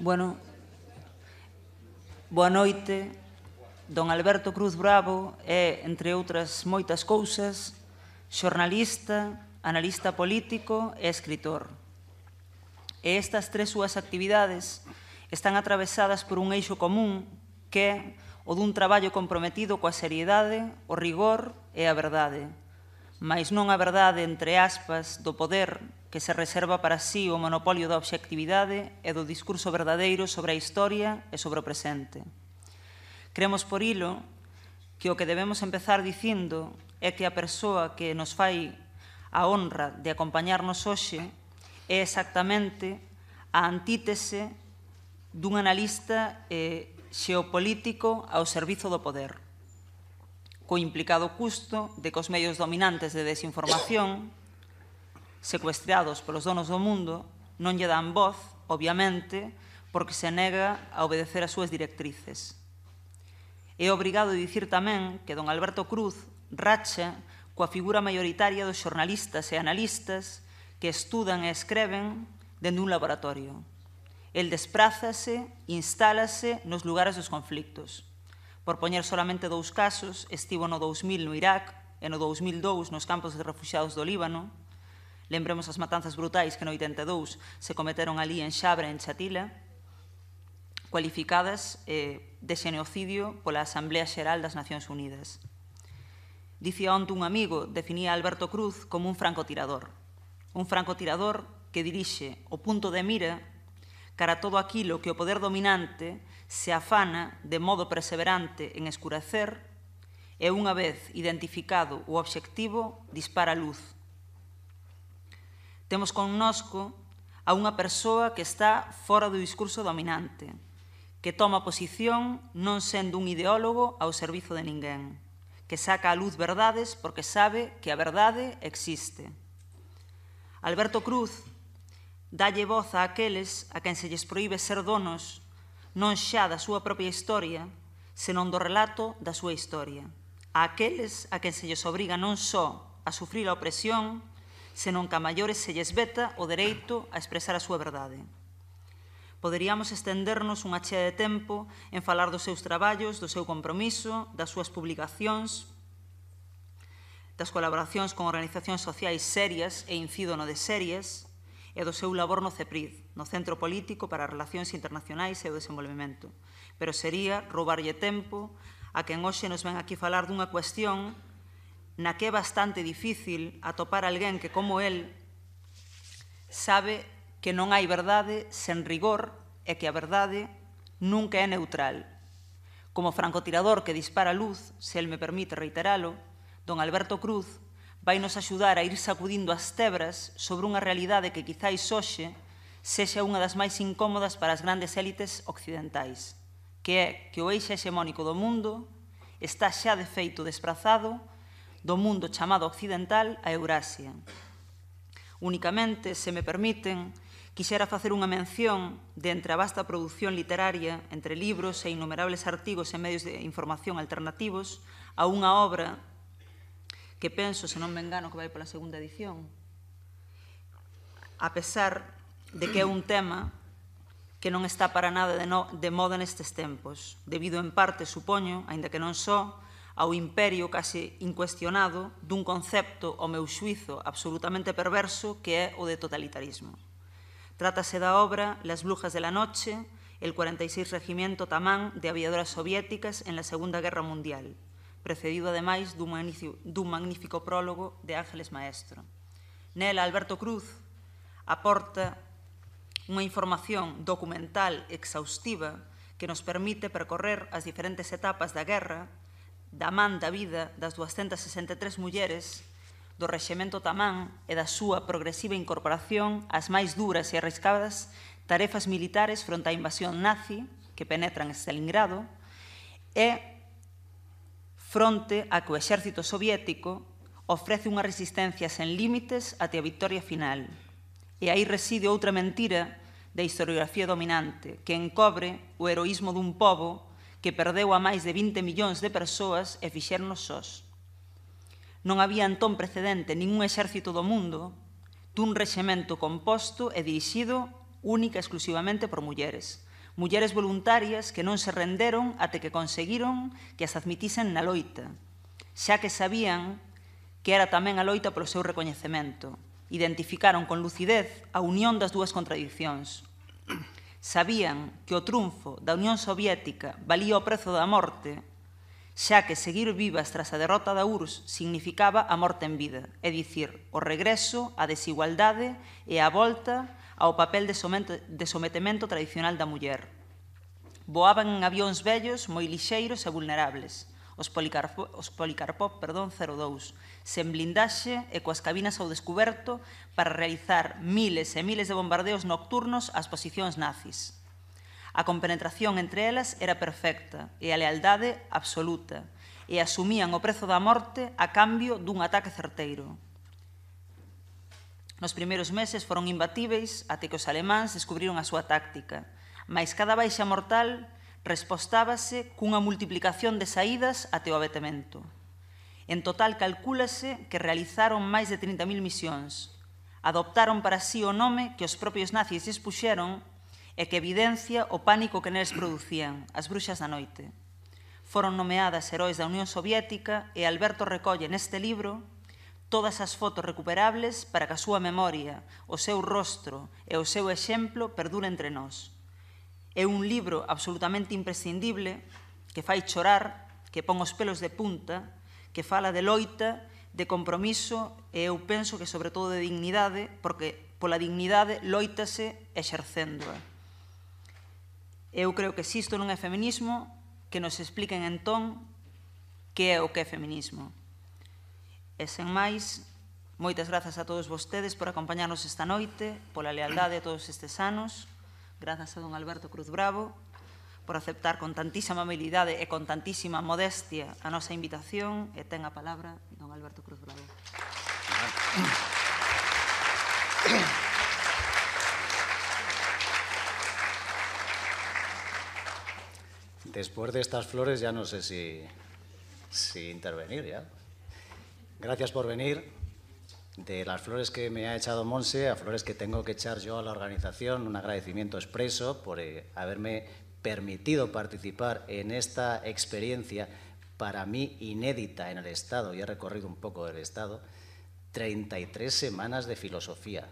Bueno, boa noite. Don Alberto Cruz Bravo é, entre outras moitas cousas, xornalista, analista político e escritor. E estas tres súas actividades están atravesadas por un eixo común que é o dun traballo comprometido coa seriedade, o rigor e a verdade, mas non a verdade entre aspas do poder que se reserva para sí o monopolio da obxectividade e do discurso verdadeiro sobre a historia e sobre o presente. Cremos por hilo que o que debemos empezar dicindo é que a persoa que nos fai a honra de acompañarnos hoxe é exactamente a antítese dun analista eh, xeopolítico ao servizo do poder, co implicado custo de que os medios dominantes de desinformación secuestrados polos donos do mundo, non lle dan voz, obviamente, porque se nega a obedecer as súas directrices. É obrigado a dicir tamén que don Alberto Cruz racha coa figura maioritaria dos xornalistas e analistas que estudan e escreven dende un laboratorio. El desprázase, instálase nos lugares dos conflictos. Por poñer solamente dous casos, estivo no 2000 no Irak e no 2002 nos campos de refugiados do Líbano, Lembremos as matanzas brutais que no 82 se cometeron ali en Xabra, en Chatila, cualificadas eh, de xenocidio pola Asamblea Xeral das Nacións Unidas. Dicía onto un amigo, definía Alberto Cruz como un francotirador. Un francotirador que dirixe o punto de mira cara a todo aquilo que o poder dominante se afana de modo perseverante en escurecer e unha vez identificado o obxectivo dispara luz Temos connosco a unha persoa que está fora do discurso dominante, que toma posición non sendo un ideólogo ao servizo de ninguén, que saca a luz verdades porque sabe que a verdade existe. Alberto Cruz dalle voz a aqueles a quen se lles proíbe ser donos non xa da súa propia historia, senón do relato da súa historia. A aqueles a quen se lles obriga non só a sufrir a opresión, senón que a maiores se lles veta o dereito a expresar a súa verdade. Poderíamos estendernos unha chea de tempo en falar dos seus traballos, do seu compromiso, das súas publicacións, das colaboracións con organizacións sociais serias e incido no de series, e do seu labor no CEPRID, no Centro Político para as Relacións Internacionais e o Desenvolvemento. Pero sería roubarlle tempo a quen hoxe nos ven aquí falar dunha cuestión na que é bastante difícil atopar alguén que, como el, sabe que non hai verdade sen rigor e que a verdade nunca é neutral. Como francotirador que dispara luz, se el me permite reiteralo, don Alberto Cruz vai nos axudar a ir sacudindo as tebras sobre unha realidade que quizáis hoxe sexa unha das máis incómodas para as grandes élites occidentais, que é que o eixo hexemónico do mundo está xa de feito desprazado do mundo chamado occidental a Eurasia. Únicamente, se me permiten, quixera facer unha mención de entre a vasta produción literaria, entre libros e innumerables artigos e medios de información alternativos, a unha obra que penso, se non me engano, que vai pola segunda edición, a pesar de que é un tema que non está para nada de, no, de moda nestes tempos, debido en parte, supoño, aínda que non só, ao imperio case incuestionado dun concepto ao meu xuizo absolutamente perverso que é o de totalitarismo. Trátase da obra Las Brujas de la Noche, el 46 Regimiento Tamán de Aviadoras Soviéticas en la Segunda Guerra Mundial, precedido ademais dun, magnífico, dun magnífico prólogo de Ángeles Maestro. Nela, Alberto Cruz aporta unha información documental exhaustiva que nos permite percorrer as diferentes etapas da guerra da man da vida das 263 mulleres do Rexemento Tamán e da súa progresiva incorporación ás máis duras e arriscadas tarefas militares fronte á invasión nazi que penetran Stalingrado e fronte a que o exército soviético ofrece unha resistencia sen límites até a victoria final. E aí reside outra mentira da historiografía dominante que encobre o heroísmo dun pobo que perdeu a máis de 20 millóns de persoas e fixernos sós. Non había entón precedente ningún exército do mundo dun rexemento composto e dirixido única e exclusivamente por mulleres. Mulleres voluntarias que non se renderon até que conseguiron que as admitisen na loita, xa que sabían que era tamén a loita polo seu recoñecemento. Identificaron con lucidez a unión das dúas contradiccións, sabían que o triunfo da Unión Soviética valía o prezo da morte, xa que seguir vivas tras a derrota da URSS significaba a morte en vida, é dicir, o regreso á desigualdade e a volta ao papel de sometemento tradicional da muller. Voaban en avións vellos moi lixeiros e vulnerables, os Policarpo, os Policarpop perdón, 02, sen blindaxe e coas cabinas ao descuberto para realizar miles e miles de bombardeos nocturnos ás posicións nazis. A compenetración entre elas era perfecta e a lealdade absoluta, e asumían o prezo da morte a cambio dun ataque certeiro. Nos primeiros meses foron imbatíveis até que os alemáns descubriron a súa táctica, mas cada baixa mortal respostábase cunha multiplicación de saídas ate o abetemento. En total calcúlase que realizaron máis de 30.000 misións. Adoptaron para sí o nome que os propios nazis expuxeron e que evidencia o pánico que neles producían, as bruxas da noite. Foron nomeadas heróis da Unión Soviética e Alberto recolle neste libro todas as fotos recuperables para que a súa memoria, o seu rostro e o seu exemplo perdure entre nós. É un libro absolutamente imprescindible que fai chorar, que pon os pelos de punta, que fala de loita, de compromiso e eu penso que sobre todo de dignidade, porque pola dignidade loítase exercéndoa. Eu creo que existo non é feminismo que nos expliquen entón que é o que é feminismo. E sen máis, moitas grazas a todos vostedes por acompañarnos esta noite, pola lealdade a todos estes anos, Gracias a don Alberto Cruz Bravo por aceptar con tantísima habilidad y con tantísima modestia a nuestra invitación Y e ten palabra don Alberto Cruz Bravo. Después de estas flores ya no sé si, si intervenir ya. Gracias por venir de las flores que me ha echado Monse a flores que tengo que echar yo a la organización, un agradecimiento expreso por eh, haberme permitido participar en esta experiencia para mí inédita en el Estado, y he recorrido un poco del Estado, 33 semanas de filosofía,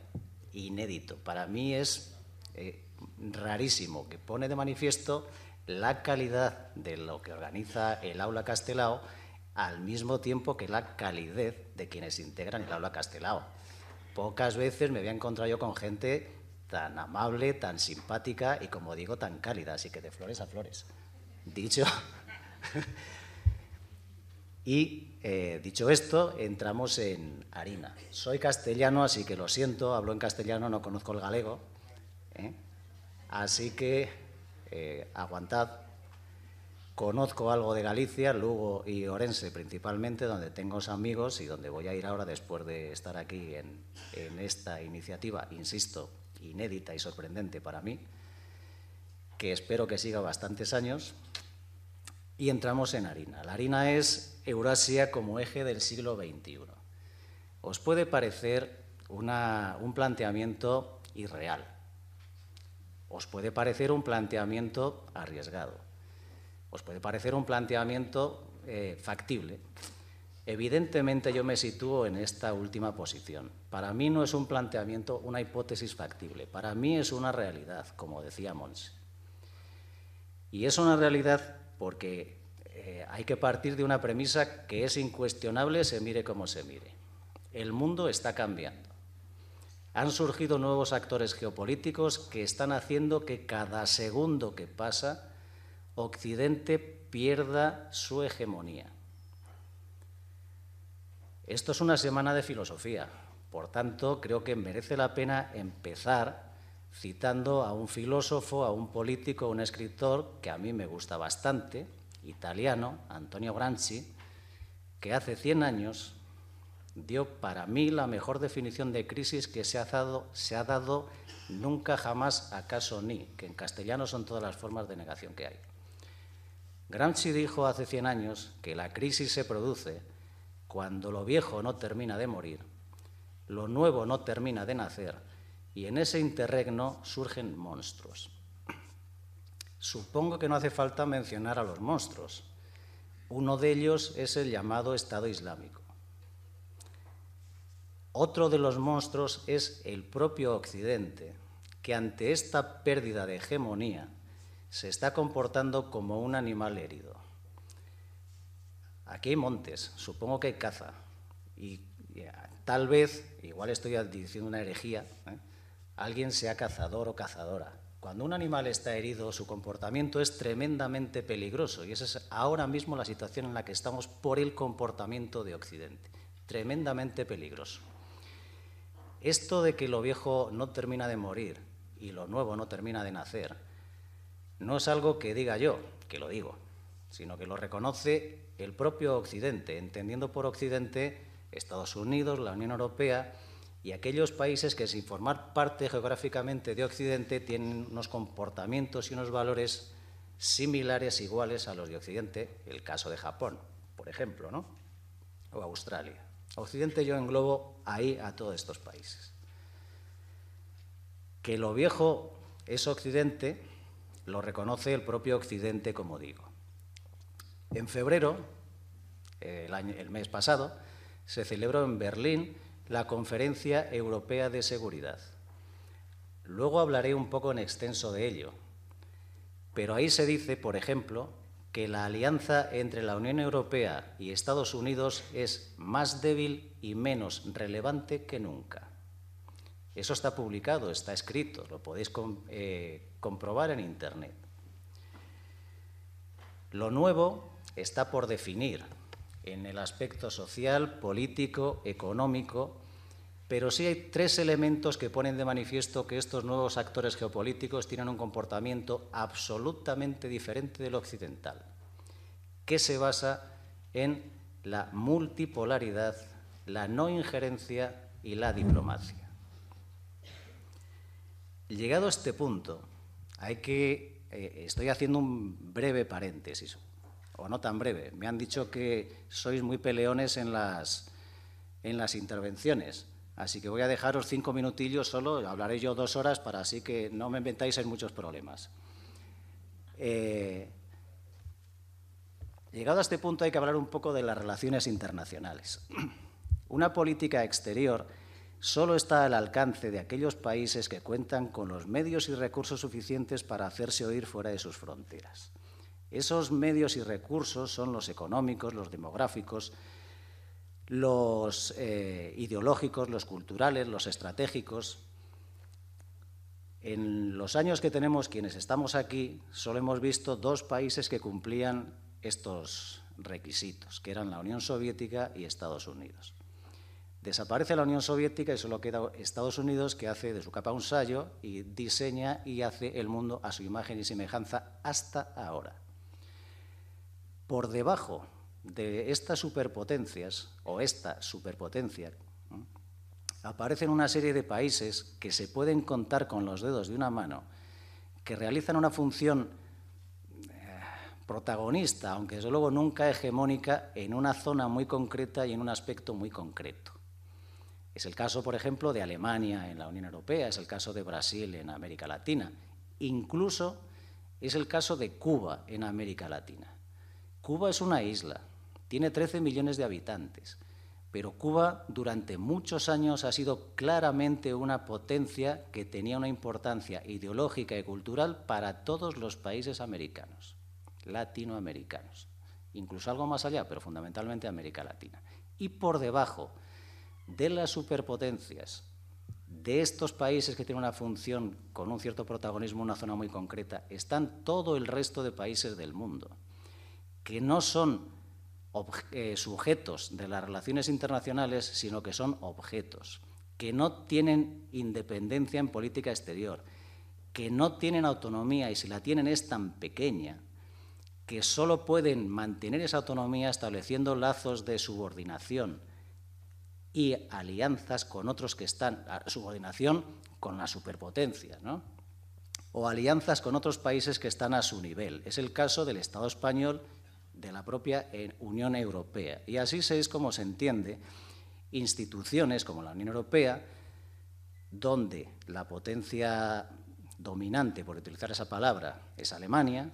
inédito. Para mí es eh, rarísimo, que pone de manifiesto la calidad de lo que organiza el aula Castelao al mismo tiempo que la calidez de quienes integran el habla Castelao. Pocas veces me había encontrado yo con gente tan amable, tan simpática y, como digo, tan cálida, así que de flores a flores. Dicho, Y eh, dicho esto, entramos en harina. Soy castellano, así que lo siento, hablo en castellano, no conozco el galego. ¿eh? Así que eh, aguantad, Conozco algo de Galicia, Lugo y Orense principalmente, donde tengo amigos y donde voy a ir ahora después de estar aquí en, esta iniciativa, insisto, inédita y sorprendente para mí, que espero que siga bastantes años. Y entramos en harina. La harina es Eurasia como eje del siglo XXI. Os puede parecer un planteamiento irreal. Os puede parecer un planteamiento arriesgado os puede parecer un planteamiento eh, factible. Evidentemente yo me sitúo en esta última posición. Para mí no es un planteamiento, una hipótesis factible. Para mí es una realidad, como decía Mons. Y es una realidad porque eh, hay que partir de una premisa que es incuestionable, se mire como se mire. El mundo está cambiando. Han surgido nuevos actores geopolíticos que están haciendo que cada segundo que pasa Occidente pierda su hegemonía. Esto es una semana de filosofía, por tanto creo que merece la pena empezar citando a un filósofo, a un político, a un escritor que a mí me gusta bastante, italiano, Antonio Gramsci, que hace 100 años dio para mí la mejor definición de crisis que se ha dado, se ha dado nunca jamás acaso ni, que en castellano son todas las formas de negación que hay. Gramsci dijo hace 100 años que la crisis se produce cuando lo viejo no termina de morir, lo nuevo no termina de nacer y en ese interregno surgen monstruos. Supongo que no hace falta mencionar a los monstruos. Uno de ellos es el llamado Estado Islámico. Otro de los monstruos es el propio Occidente, que ante esta pérdida de hegemonía se está comportando como un animal herido. Aquí hay montes, supongo que hay caza. Y, ah, tal vez, igual estoy diciendo una herejía, ¿eh? alguien sea cazador o cazadora. Cuando un animal está herido, su comportamiento es tremendamente peligroso y esa es ahora mismo la situación en la que estamos por el comportamiento de Occidente. Tremendamente peligroso. Esto de que lo viejo no termina de morir y lo nuevo no termina de nacer no es algo que diga yo, que lo digo, sino que lo reconoce el propio Occidente, entendiendo por Occidente Estados Unidos, la Unión Europea y aquellos países que sin formar parte geográficamente de Occidente tienen unos comportamientos y unos valores similares, iguales a los de Occidente, el caso de Japón, por ejemplo, ¿no? o Australia. Occidente yo englobo ahí a todos estos países. Que lo viejo es Occidente, lo reconoce el propio Occidente, como digo. En febrero, el, mes pasado, se celebró en Berlín la Conferencia Europea de Seguridad. Luego hablaré un poco en extenso de ello, pero ahí se dice, por ejemplo, que la alianza entre la Unión Europea y Estados Unidos es más débil y menos relevante que nunca. Eso está publicado, está escrito, lo podéis eh, comprobar en Internet. Lo nuevo está por definir en el aspecto social, político, económico, pero sí hay tres elementos que ponen de manifiesto que estos nuevos actores geopolíticos tienen un comportamiento absolutamente diferente del occidental, que se basa en la multipolaridad, la no injerencia y la diplomacia. Llegado a este punto, hay que, eh, estoy haciendo un breve paréntesis, o no tan breve. Me han dicho que sois muy peleones en las, en las intervenciones, así que voy a dejaros cinco minutillos solo, hablaré yo dos horas para así que no me inventáis en muchos problemas. Eh, llegado a este punto hay que hablar un poco de las relaciones internacionales. Una política exterior solo está al alcance de aquellos países que cuentan con los medios y recursos suficientes para hacerse oír fuera de sus fronteras. Esos medios y recursos son los económicos, los demográficos, los eh, ideológicos, los culturales, los estratégicos. En los años que tenemos quienes estamos aquí, solo hemos visto dos países que cumplían estos requisitos, que eran la Unión Soviética y Estados Unidos. Desaparece la Unión Soviética y solo queda Estados Unidos que hace de su capa un sayo y diseña y hace el mundo a su imagen y semejanza hasta ahora. Por debajo de estas superpotencias o esta superpotencia aparecen una serie de países que se pueden contar con los dedos de una mano, que realizan una función eh, protagonista, aunque desde luego nunca hegemónica, en una zona muy concreta y en un aspecto muy concreto. Es el caso, por ejemplo, de Alemania en la Unión Europea, es el caso de Brasil en América Latina, incluso es el caso de Cuba en América Latina. Cuba es una isla, tiene 13 millones de habitantes, pero Cuba durante muchos años ha sido claramente una potencia que tenía una importancia ideológica y cultural para todos los países americanos, latinoamericanos, incluso algo más allá, pero fundamentalmente América Latina. Y por debajo, de las superpotencias, de estos países que tienen una función con un cierto protagonismo en una zona muy concreta, están todo el resto de países del mundo, que no son eh, sujetos de las relaciones internacionales, sino que son objetos, que no tienen independencia en política exterior, que no tienen autonomía y si la tienen es tan pequeña que solo pueden mantener esa autonomía estableciendo lazos de subordinación y alianzas con otros que están, subordinación con la superpotencia, ¿no? o alianzas con otros países que están a su nivel. Es el caso del Estado español, de la propia eh, Unión Europea. Y así es como se entiende instituciones como la Unión Europea, donde la potencia dominante, por utilizar esa palabra, es Alemania,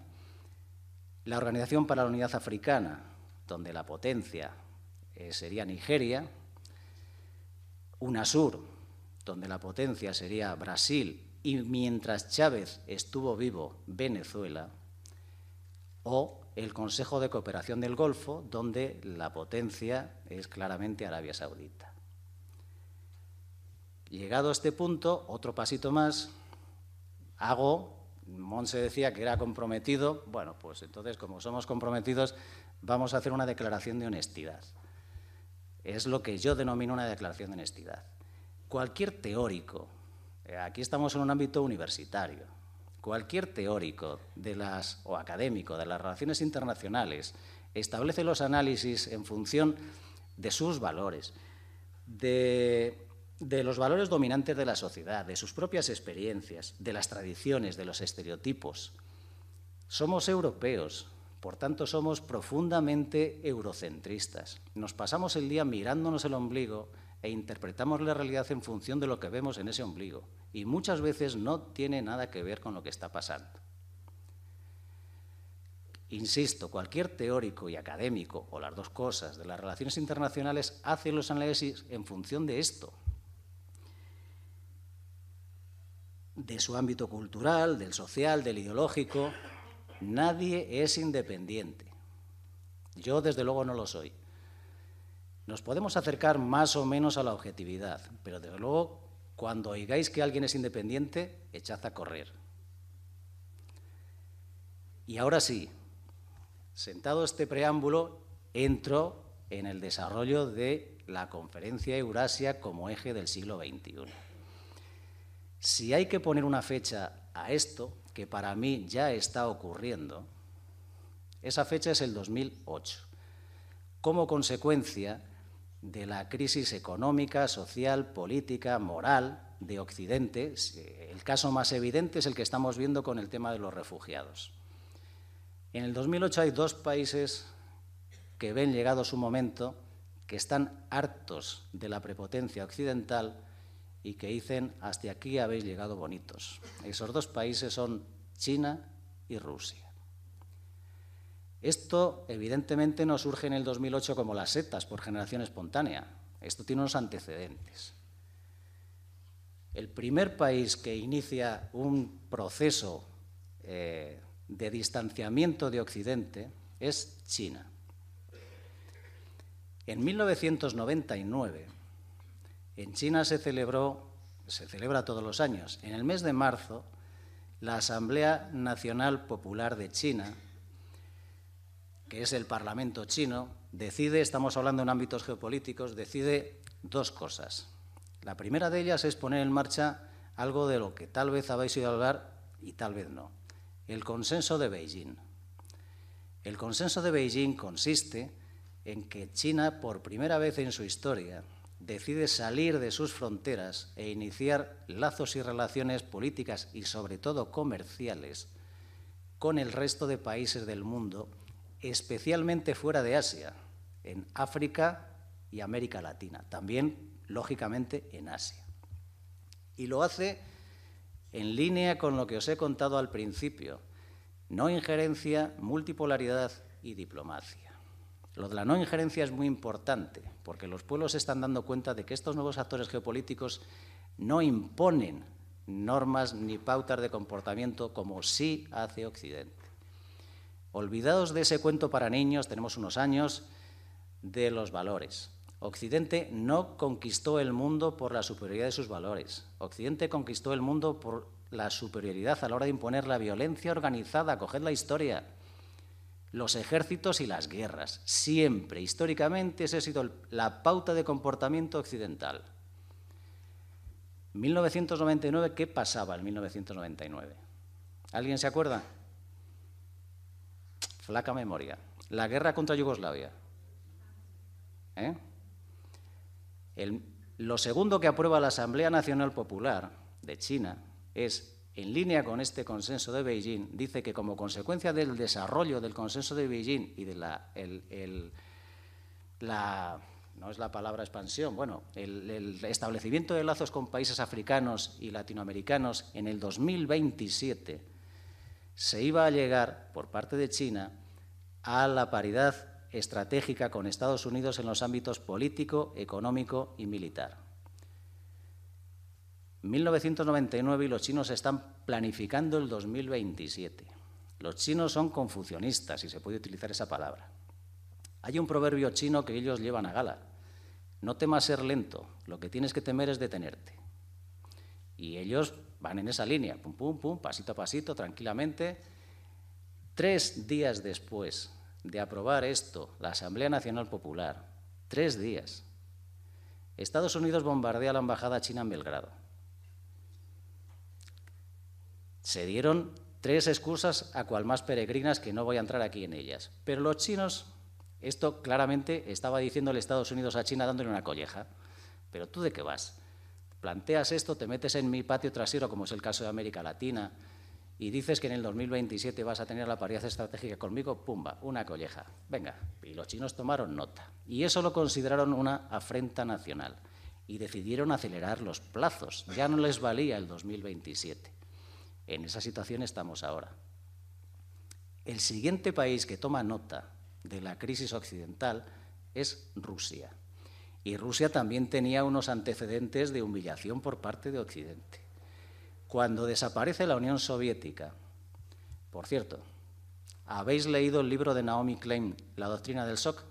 la Organización para la Unidad Africana, donde la potencia eh, sería Nigeria, UNASUR, donde la potencia sería Brasil, y mientras Chávez estuvo vivo, Venezuela, o el Consejo de Cooperación del Golfo, donde la potencia es claramente Arabia Saudita. Llegado a este punto, otro pasito más, hago, Monse decía que era comprometido, bueno, pues entonces como somos comprometidos, vamos a hacer una declaración de honestidad. Es lo que yo denomino una declaración de honestidad. Cualquier teórico, eh, aquí estamos en un ámbito universitario, cualquier teórico de las, o académico de las relaciones internacionales establece los análisis en función de sus valores, de, de los valores dominantes de la sociedad, de sus propias experiencias, de las tradiciones, de los estereotipos. Somos europeos, por tanto, somos profundamente eurocentristas. Nos pasamos el día mirándonos el ombligo e interpretamos la realidad en función de lo que vemos en ese ombligo, y muchas veces no tiene nada que ver con lo que está pasando. Insisto, cualquier teórico y académico, o las dos cosas, de las relaciones internacionales hace los análisis en función de esto, de su ámbito cultural, del social, del ideológico, Nadie es independiente. Yo desde luego no lo soy. Nos podemos acercar más o menos a la objetividad, pero desde luego cuando oigáis que alguien es independiente, echad a correr. Y ahora sí, sentado este preámbulo, entro en el desarrollo de la conferencia Eurasia como eje del siglo XXI. Si hay que poner una fecha a esto, que para mí ya está ocurriendo, esa fecha es el 2008, como consecuencia de la crisis económica, social, política, moral de Occidente. El caso más evidente es el que estamos viendo con el tema de los refugiados. En el 2008 hay dos países que ven llegado su momento, que están hartos de la prepotencia occidental y que dicen, hasta aquí habéis llegado bonitos. Esos dos países son China y Rusia. Esto evidentemente no surge en el 2008 como las setas por generación espontánea. Esto tiene unos antecedentes. El primer país que inicia un proceso eh, de distanciamiento de Occidente es China. En 1999, en China se celebró, se celebra todos los años, en el mes de marzo, la Asamblea Nacional Popular de China, que es el Parlamento chino, decide, estamos hablando en ámbitos geopolíticos, decide dos cosas. La primera de ellas es poner en marcha algo de lo que tal vez habéis oído hablar y tal vez no, el consenso de Beijing. El consenso de Beijing consiste en que China, por primera vez en su historia, decide salir de sus fronteras e iniciar lazos y relaciones políticas y sobre todo comerciales con el resto de países del mundo, especialmente fuera de Asia, en África y América Latina, también, lógicamente, en Asia. Y lo hace en línea con lo que os he contado al principio, no injerencia, multipolaridad y diplomacia. Lo de la no injerencia es muy importante, porque los pueblos se están dando cuenta de que estos nuevos actores geopolíticos no imponen normas ni pautas de comportamiento como sí hace Occidente. Olvidados de ese cuento para niños, tenemos unos años de los valores. Occidente no conquistó el mundo por la superioridad de sus valores. Occidente conquistó el mundo por la superioridad a la hora de imponer la violencia organizada. Coged la historia los ejércitos y las guerras. Siempre, históricamente, esa ha sido la pauta de comportamiento occidental. 1999, ¿qué pasaba en 1999? ¿Alguien se acuerda? Flaca memoria. La guerra contra Yugoslavia. ¿Eh? lo segundo que aprueba la Asamblea Nacional Popular de China es en línea con este consenso de Beijing, dice que como consecuencia del desarrollo del consenso de Beijing y de la, no es la palabra expansión, bueno, el, el, establecimiento de lazos con países africanos y latinoamericanos en el 2027 se iba a llegar por parte de China a la paridad estratégica con Estados Unidos en los ámbitos político, económico y militar. 1999 y los chinos están planificando el 2027. Los chinos son confucionistas, si se puede utilizar esa palabra. Hay un proverbio chino que ellos llevan a gala. No temas ser lento, lo que tienes que temer es detenerte. Y ellos van en esa línea, pum, pum, pum, pasito a pasito, tranquilamente. Tres días después de aprobar esto, la Asamblea Nacional Popular, tres días, Estados Unidos bombardea la Embajada China en Belgrado se dieron tres excusas a cual más peregrinas que no voy a entrar aquí en ellas. Pero los chinos, esto claramente estaba diciendo el Estados Unidos a China dándole una colleja. Pero tú de qué vas? Planteas esto, te metes en mi patio trasero, como es el caso de América Latina, y dices que en el 2027 vas a tener la paridad estratégica conmigo, pumba, una colleja. Venga, y los chinos tomaron nota. Y eso lo consideraron una afrenta nacional. Y decidieron acelerar los plazos. Ya no les valía el 2027. En esa situación estamos ahora. El siguiente país que toma nota de la crisis occidental es Rusia. Y Rusia también tenía unos antecedentes de humillación por parte de Occidente. Cuando desaparece la Unión Soviética, por cierto, ¿habéis leído el libro de Naomi Klein, La Doctrina del Shock?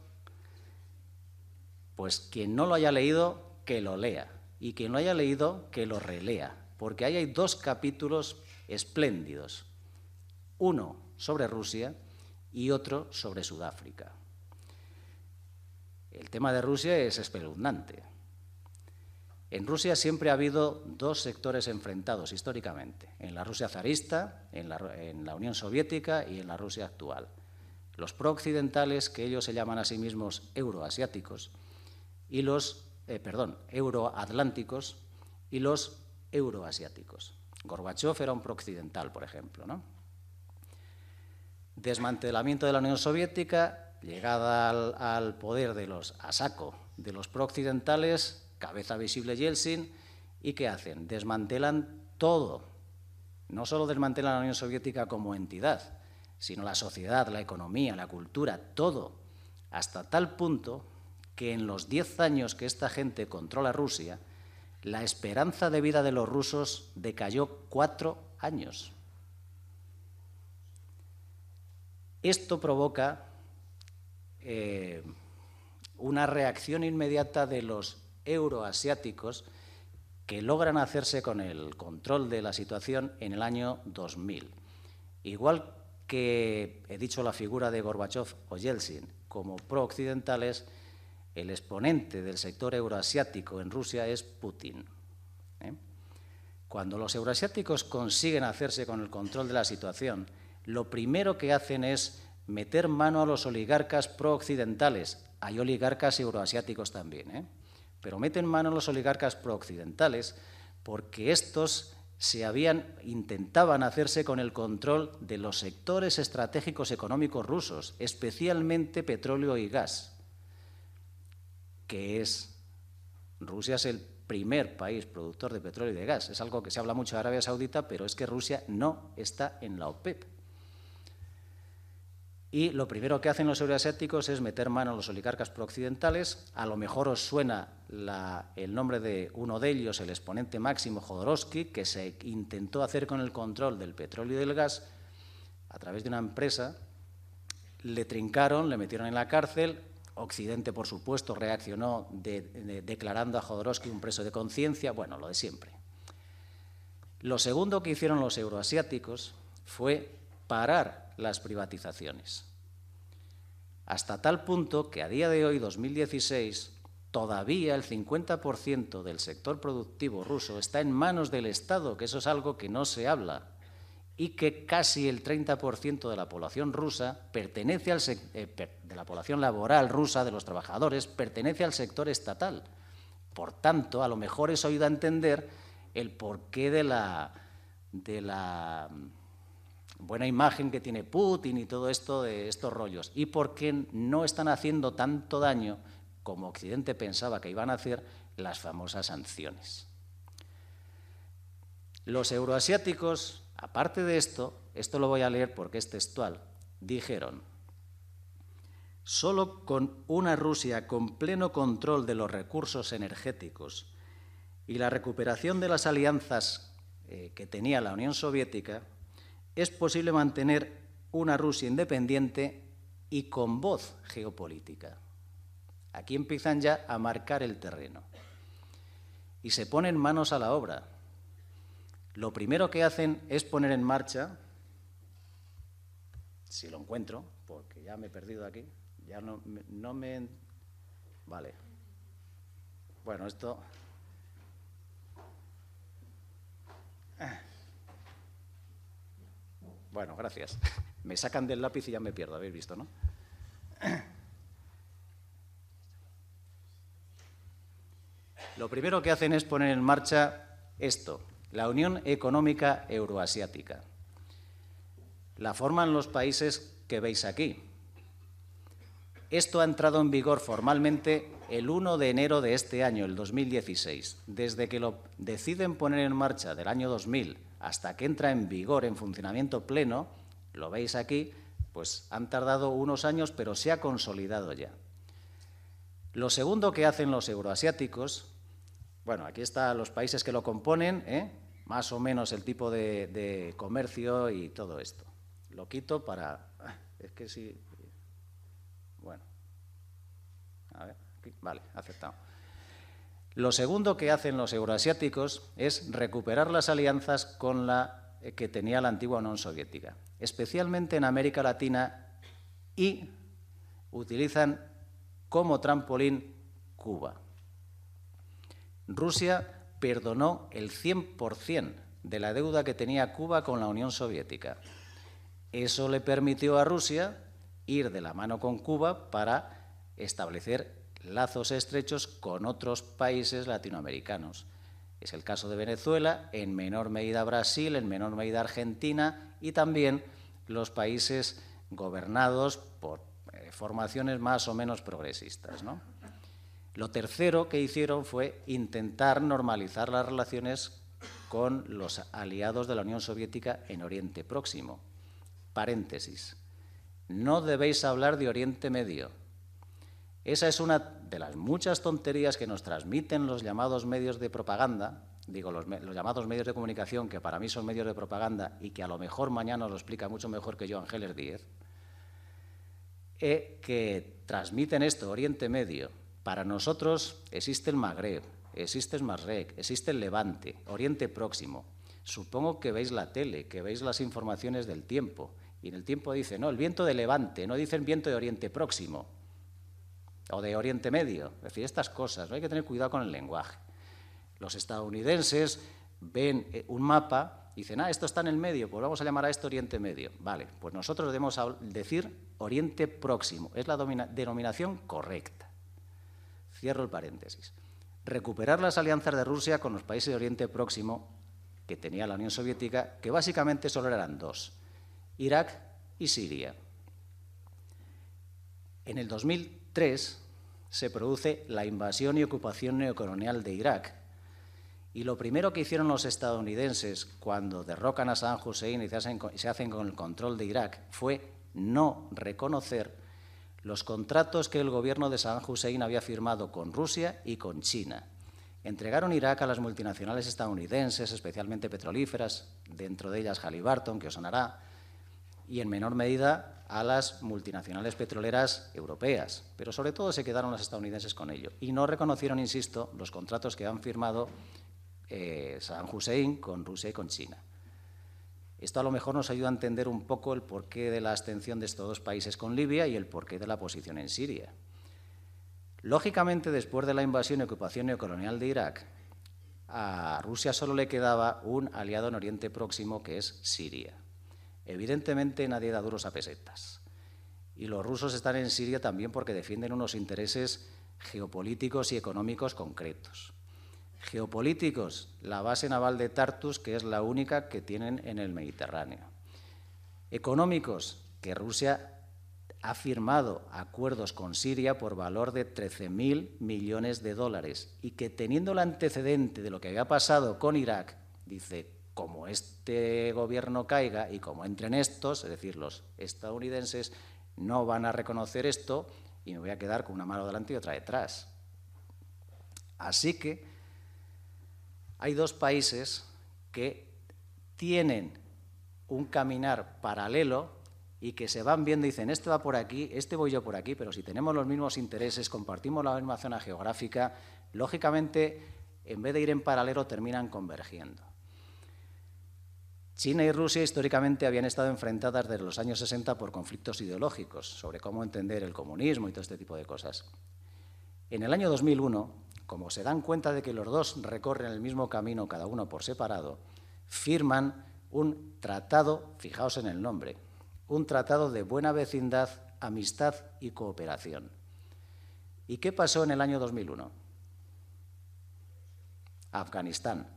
Pues quien no lo haya leído, que lo lea. Y quien lo haya leído, que lo relea. Porque ahí hay dos capítulos espléndidos, uno sobre Rusia y otro sobre Sudáfrica. El tema de Rusia es espeluznante. En Rusia siempre ha habido dos sectores enfrentados históricamente, en la Rusia zarista, en la, Unión Soviética y en la Rusia actual. Los prooccidentales, que ellos se llaman a sí mismos euroasiáticos, y los, eh, perdón, euroatlánticos y los euroasiáticos. Gorbachev era un prooccidental, por ejemplo. Desmantelamiento de la Unión Soviética, llegada al, poder de los Asaco, de los prooccidentales, cabeza visible Yeltsin, ¿y qué hacen? Desmantelan todo. No solo desmantelan la Unión Soviética como entidad, sino la sociedad, la economía, la cultura, todo, hasta tal punto que en los 10 años que esta gente controla Rusia, la esperanza de vida de los rusos decayó cuatro años. Esto provoca eh, una reacción inmediata de los euroasiáticos que logran hacerse con el control de la situación en el año 2000. Igual que he dicho la figura de Gorbachev o Yeltsin como prooccidentales, occidentales el exponente del sector euroasiático en Rusia es Putin. ¿eh? Cuando los euroasiáticos consiguen hacerse con el control de la situación, lo primero que hacen es meter mano a los oligarcas prooccidentales. Hay oligarcas euroasiáticos también, ¿eh? pero meten mano a los oligarcas prooccidentales porque estos se habían intentaban hacerse con el control de los sectores estratégicos económicos rusos, especialmente petróleo y gas que es Rusia es el primer país productor de petróleo y de gas. Es algo que se habla mucho de Arabia Saudita, pero es que Rusia no está en la OPEP. Y lo primero que hacen los euroasiáticos es meter mano a los oligarcas prooccidentales. A lo mejor os suena el nombre de uno de ellos, el exponente máximo Jodorowsky, que se intentó hacer con el control del petróleo y del gas a través de una empresa. Le trincaron, le metieron en la cárcel, Occidente, por supuesto, reaccionó declarando a Jodorowsky un preso de conciencia, bueno, lo de siempre. Lo segundo que hicieron los euroasiáticos fue parar las privatizaciones, hasta tal punto que a día de hoy, 2016, todavía el 50% del sector productivo ruso está en manos del Estado, que eso es algo que no se habla y que casi el 30% de la población rusa pertenece al eh, de la población laboral rusa de los trabajadores pertenece al sector estatal. Por tanto, a lo mejor eso ayuda a entender el porqué de la, de la mm, buena imagen que tiene Putin y todo esto de estos rollos y por qué no están haciendo tanto daño como Occidente pensaba que iban a hacer las famosas sanciones. Los euroasiáticos Aparte de esto, esto lo voy a leer porque es textual, dijeron, solo con una Rusia con pleno control de los recursos energéticos y la recuperación de las alianzas eh, que tenía la Unión Soviética, es posible mantener una Rusia independiente y con voz geopolítica. Aquí empiezan ya a marcar el terreno y se ponen manos a la obra lo primero que hacen es poner en marcha, si lo encuentro, porque ya me he perdido aquí, ya no, no me... Vale. Bueno, esto... Bueno, gracias. Me sacan del lápiz y ya me pierdo, habéis visto, ¿no? Lo primero que hacen es poner en marcha esto, la Unión Económica Euroasiática. La forman los países que veis aquí. Esto ha entrado en vigor formalmente el 1 de enero de este año, el 2016. Desde que lo deciden poner en marcha del año 2000 hasta que entra en vigor, en funcionamiento pleno, lo veis aquí, pues han tardado unos años, pero se ha consolidado ya. Lo segundo que hacen los euroasiáticos bueno, aquí están los países que lo componen, ¿eh? más o menos el tipo de, comercio y todo esto. Lo quito para... Ah, es que sí... Bueno. A ver, vale, aceptado. Lo segundo que hacen los euroasiáticos es recuperar las alianzas con la que tenía la antigua Unión Soviética, especialmente en América Latina, y utilizan como trampolín Cuba. Rusia perdonó el 100% de la deuda que tenía Cuba con la Unión Soviética. Eso le permitió a Rusia ir de la mano con Cuba para establecer lazos estrechos con otros países latinoamericanos. Es el caso de Venezuela, en menor medida Brasil, en menor medida Argentina y también los países gobernados por eh, formaciones más o menos progresistas. ¿no? Lo tercero que hicieron fue intentar normalizar las relaciones con los aliados de la Unión Soviética en Oriente Próximo. Paréntesis. No debéis hablar de Oriente Medio. Esa es una de las muchas tonterías que nos transmiten los llamados medios de propaganda, digo, los, llamados medios de comunicación, que para mí son medios de propaganda y que a lo mejor mañana os lo explica mucho mejor que yo, Ángeles Díez, eh, que transmiten esto, Oriente Medio, para nosotros existe el Magreb, existe el Marrec, existe el Levante, Oriente Próximo. Supongo que veis la tele, que veis las informaciones del tiempo. Y en el tiempo dice, no, el viento de Levante, no dicen viento de Oriente Próximo o de Oriente Medio. Es decir, estas cosas, hay que tener cuidado con el lenguaje. Los estadounidenses ven eh, un mapa y dicen, ah, esto está en el medio, pues vamos a llamar a esto Oriente Medio. Vale, pues nosotros debemos decir Oriente Próximo, es la denominación correcta. Cierro el paréntesis. Recuperar las alianzas de Rusia con los países de Oriente Próximo que tenía la Unión Soviética, que básicamente solo eran dos, Irak y Siria. En el 2003 se produce la invasión y ocupación neocolonial de Irak, y lo primero que hicieron los estadounidenses cuando derrocan a Saddam Hussein y se hacen con el control de Irak fue no reconocer los contratos que el gobierno de Saddam Hussein había firmado con Rusia y con China. Entregaron Irak a las multinacionales estadounidenses, especialmente petrolíferas, dentro de ellas Halliburton, que os sonará, y en menor medida a las multinacionales petroleras europeas. Pero sobre todo se quedaron las estadounidenses con ello. Y no reconocieron, insisto, los contratos que han firmado eh, Saddam Hussein con Rusia y con China. Esto a lo mejor nos ayuda a entender un poco el porqué de la abstención de estos dos países con Libia y el porqué de la posición en Siria. Lógicamente, después de la invasión y ocupación neocolonial de Irak, a Rusia solo le quedaba un aliado en Oriente Próximo, que es Siria. Evidentemente, nadie da duros a pesetas. Y los rusos están en Siria también porque defienden unos intereses geopolíticos y económicos concretos. Geopolíticos, la base naval de Tartus, que es la única que tienen en el Mediterráneo. Económicos, que Rusia ha firmado acuerdos con Siria por valor de 13.000 millones de dólares y que teniendo el antecedente de lo que había pasado con Irak, dice, como este gobierno caiga y como entren estos, es decir, los estadounidenses, no van a reconocer esto y me voy a quedar con una mano delante y otra detrás. Así que hay dos países que tienen un caminar paralelo y que se van viendo y dicen, este va por aquí, este voy yo por aquí, pero si tenemos los mismos intereses, compartimos la misma zona geográfica, lógicamente, en vez de ir en paralelo, terminan convergiendo. China y Rusia históricamente habían estado enfrentadas desde los años 60 por conflictos ideológicos sobre cómo entender el comunismo y todo este tipo de cosas. En el año 2001, como se dan cuenta de que los dos recorren el mismo camino, cada uno por separado, firman un tratado, fijaos en el nombre, un tratado de buena vecindad, amistad y cooperación. ¿Y qué pasó en el año 2001? Afganistán.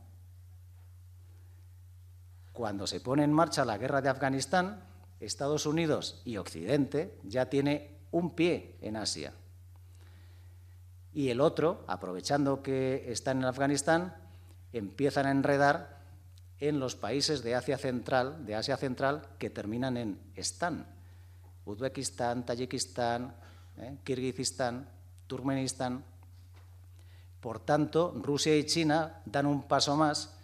Cuando se pone en marcha la guerra de Afganistán, Estados Unidos y Occidente ya tienen un pie en Asia, y el otro, aprovechando que están en Afganistán, empiezan a enredar en los países de Asia Central, de Asia Central que terminan en Están. Uzbekistán, Tayikistán, eh, Kirguistán, Turkmenistán. Por tanto, Rusia y China dan un paso más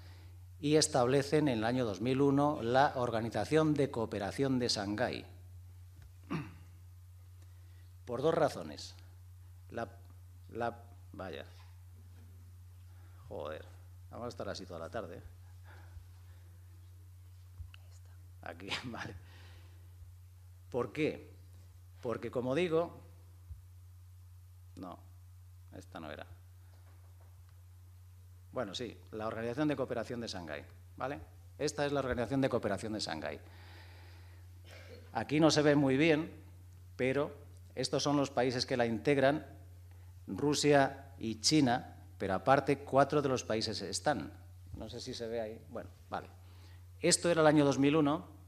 y establecen en el año 2001 la Organización de Cooperación de Shanghái. Por dos razones. La la... Vaya. Joder. Vamos a estar así toda la tarde. ¿eh? Aquí, vale. ¿Por qué? Porque como digo... No, esta no era. Bueno, sí, la Organización de Cooperación de Shanghái, ¿vale? Esta es la Organización de Cooperación de Shanghái. Aquí no se ve muy bien, pero estos son los países que la integran Rusia y China, pero aparte cuatro de los países están. No sé si se ve ahí. Bueno, vale. Esto era el año 2001.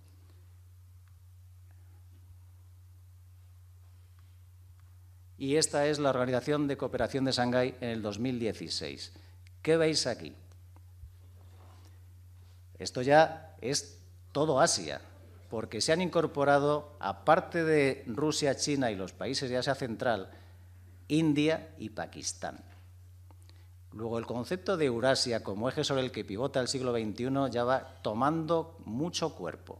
Y esta es la Organización de Cooperación de Shanghái en el 2016. ¿Qué veis aquí? Esto ya es todo Asia, porque se han incorporado, aparte de Rusia, China y los países de Asia Central, India y Pakistán. Luego, el concepto de Eurasia como eje sobre el que pivota el siglo XXI ya va tomando mucho cuerpo.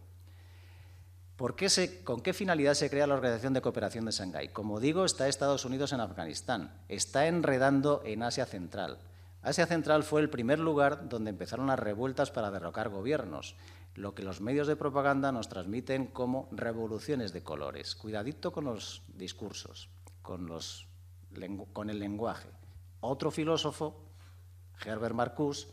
qué ¿Con qué finalidad se crea la Organización de Cooperación de Shanghái? Como digo, está Estados Unidos en Afganistán, está enredando en Asia Central. Asia Central fue el primer lugar donde empezaron las revueltas para derrocar gobiernos, lo que los medios de propaganda nos transmiten como revoluciones de colores. Cuidadito con los discursos, con los con el lenguaje. Otro filósofo, Herbert Marcuse,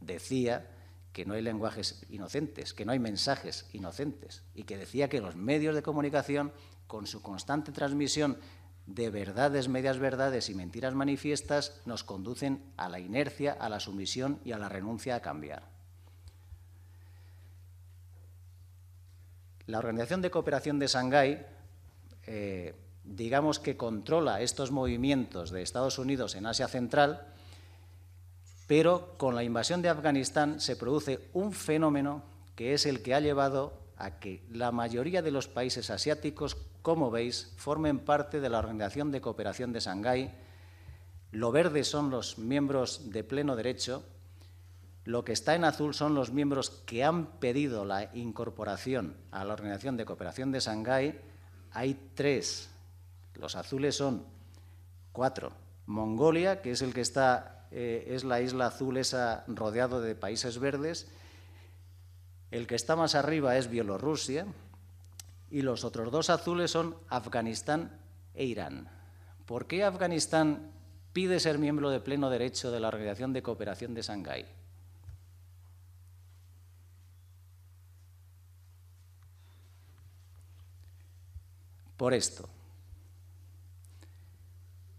decía que no hay lenguajes inocentes, que no hay mensajes inocentes, y que decía que los medios de comunicación, con su constante transmisión de verdades, medias verdades y mentiras manifiestas, nos conducen a la inercia, a la sumisión y a la renuncia a cambiar. La Organización de Cooperación de Shanghái eh, digamos que controla estos movimientos de Estados Unidos en Asia Central, pero con la invasión de Afganistán se produce un fenómeno que es el que ha llevado a que la mayoría de los países asiáticos, como veis, formen parte de la Organización de Cooperación de Shanghái. Lo verde son los miembros de pleno derecho, lo que está en azul son los miembros que han pedido la incorporación a la Organización de Cooperación de Shanghái. Hay tres los azules son cuatro. Mongolia, que es el que está, eh, es la isla azul esa rodeado de países verdes. El que está más arriba es Bielorrusia. Y los otros dos azules son Afganistán e Irán. ¿Por qué Afganistán pide ser miembro de pleno derecho de la Organización de Cooperación de Shanghái? Por esto.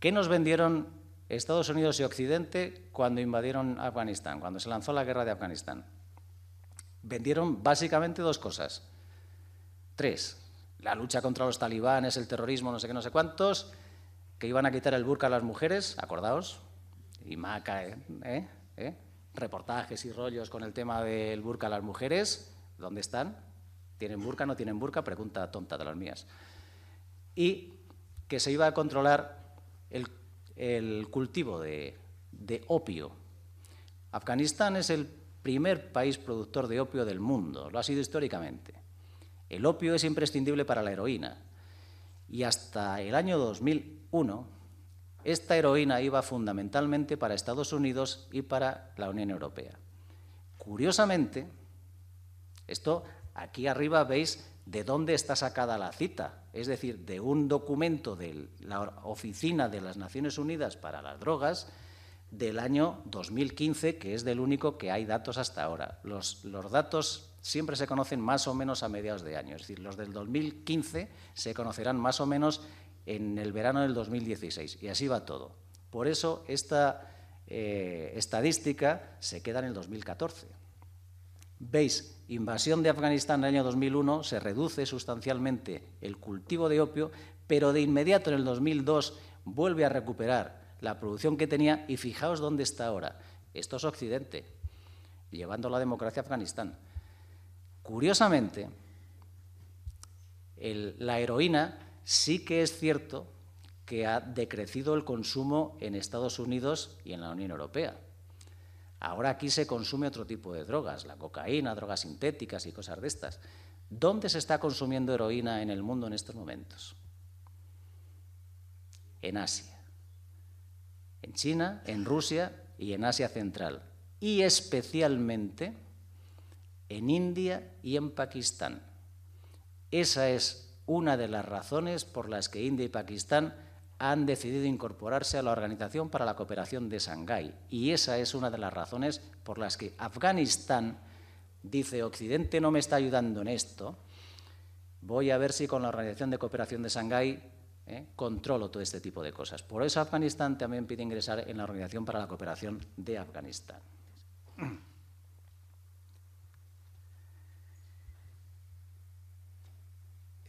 ¿Qué nos vendieron Estados Unidos y Occidente cuando invadieron Afganistán, cuando se lanzó la guerra de Afganistán? Vendieron básicamente dos cosas. Tres, la lucha contra los talibanes, el terrorismo, no sé qué, no sé cuántos, que iban a quitar el burka a las mujeres, acordaos, y maca, ¿eh? ¿Eh? ¿Eh? reportajes y rollos con el tema del burka a las mujeres, ¿dónde están? ¿Tienen burka, no tienen burka? Pregunta tonta de las mías. Y que se iba a controlar el, cultivo de, de opio. Afganistán es el primer país productor de opio del mundo, lo ha sido históricamente. El opio es imprescindible para la heroína y hasta el año 2001 esta heroína iba fundamentalmente para Estados Unidos y para la Unión Europea. Curiosamente, esto aquí arriba veis de dónde está sacada la cita, es decir, de un documento de la Oficina de las Naciones Unidas para las Drogas del año 2015, que es del único que hay datos hasta ahora. Los, datos siempre se conocen más o menos a mediados de año, es decir, los del 2015 se conocerán más o menos en el verano del 2016, y así va todo. Por eso esta eh, estadística se queda en el 2014. Veis, invasión de Afganistán en el año 2001, se reduce sustancialmente el cultivo de opio, pero de inmediato en el 2002 vuelve a recuperar la producción que tenía y fijaos dónde está ahora. Esto es Occidente, llevando la democracia a Afganistán. Curiosamente, la heroína sí que es cierto que ha decrecido el consumo en Estados Unidos y en la Unión Europea. Ahora aquí se consume otro tipo de drogas, la cocaína, drogas sintéticas y cosas de estas. ¿Dónde se está consumiendo heroína en el mundo en estos momentos? En Asia, en China, en Rusia y en Asia Central. Y especialmente en India y en Pakistán. Esa es una de las razones por las que India y Pakistán han decidido incorporarse a la Organización para la Cooperación de Shanghái. Y esa es una de las razones por las que Afganistán dice, Occidente no me está ayudando en esto, voy a ver si con la Organización de Cooperación de Shanghái eh, controlo todo este tipo de cosas. Por eso Afganistán también pide ingresar en la Organización para la Cooperación de Afganistán.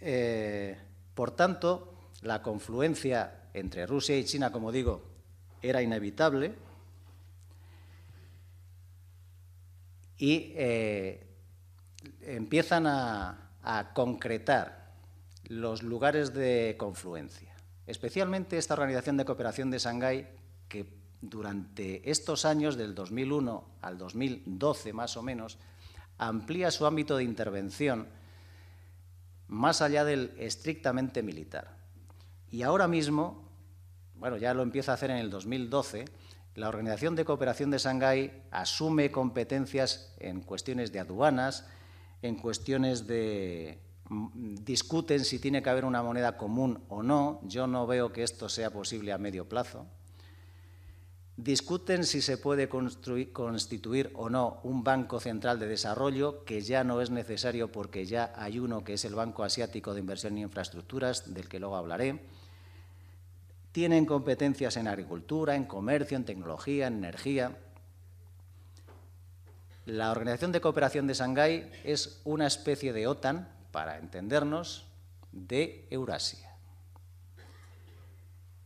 Eh, por tanto, la confluencia entre Rusia y China, como digo, era inevitable. Y eh, empiezan a, a concretar los lugares de confluencia, especialmente esta Organización de Cooperación de Shanghái, que durante estos años, del 2001 al 2012 más o menos, amplía su ámbito de intervención más allá del estrictamente militar. Y ahora mismo, bueno, ya lo empieza a hacer en el 2012, la Organización de Cooperación de Shanghái asume competencias en cuestiones de aduanas, en cuestiones de mm, discuten si tiene que haber una moneda común o no. Yo no veo que esto sea posible a medio plazo. Discuten si se puede constituir o no un Banco Central de Desarrollo, que ya no es necesario porque ya hay uno que es el Banco Asiático de Inversión y e Infraestructuras, del que luego hablaré tienen competencias en agricultura, en comercio, en tecnología, en energía. La Organización de Cooperación de Shanghái es una especie de OTAN, para entendernos, de Eurasia.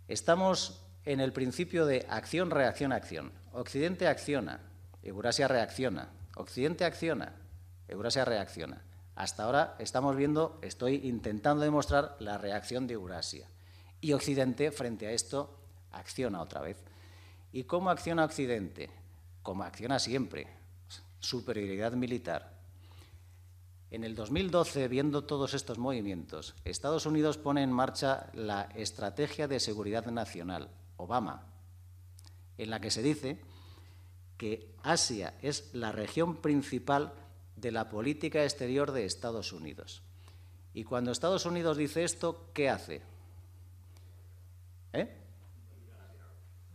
Estamos en el principio de acción, reacción, acción. Occidente acciona, Eurasia reacciona. Occidente acciona, Eurasia reacciona. Hasta ahora estamos viendo, estoy intentando demostrar la reacción de Eurasia. Y Occidente, frente a esto, acciona otra vez. ¿Y cómo acciona Occidente? Como acciona siempre, superioridad militar. En el 2012, viendo todos estos movimientos, Estados Unidos pone en marcha la Estrategia de Seguridad Nacional, Obama, en la que se dice que Asia es la región principal de la política exterior de Estados Unidos. Y cuando Estados Unidos dice esto, ¿qué hace? ¿eh?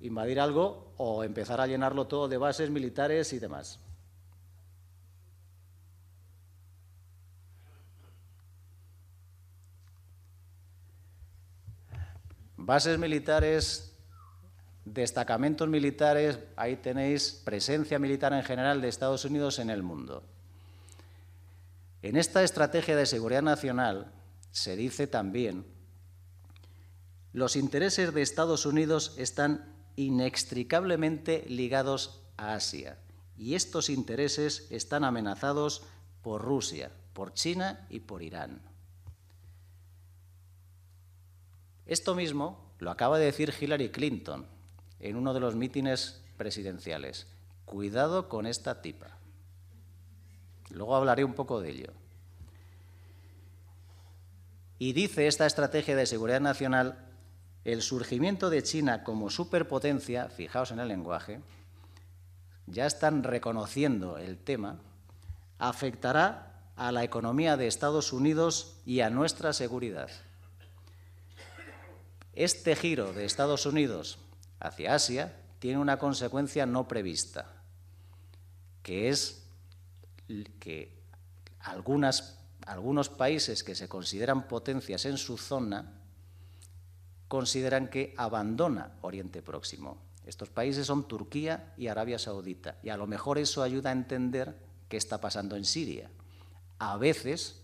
Invadir algo o empezar a llenarlo todo de bases militares y demás. Bases militares, destacamentos militares, ahí tenéis presencia militar en general de Estados Unidos en el mundo. En esta estrategia de seguridad nacional se dice también los intereses de Estados Unidos están inextricablemente ligados a Asia y estos intereses están amenazados por Rusia, por China y por Irán. Esto mismo lo acaba de decir Hillary Clinton en uno de los mítines presidenciales. Cuidado con esta tipa. Luego hablaré un poco de ello. Y dice esta estrategia de seguridad nacional el surgimiento de China como superpotencia, fijaos en el lenguaje, ya están reconociendo el tema, afectará a la economía de Estados Unidos y a nuestra seguridad. Este giro de Estados Unidos hacia Asia tiene una consecuencia no prevista, que es que algunos países que se consideran potencias en su zona consideran que abandona Oriente Próximo. Estos países son Turquía y Arabia Saudita, y a lo mejor eso ayuda a entender qué está pasando en Siria. A veces,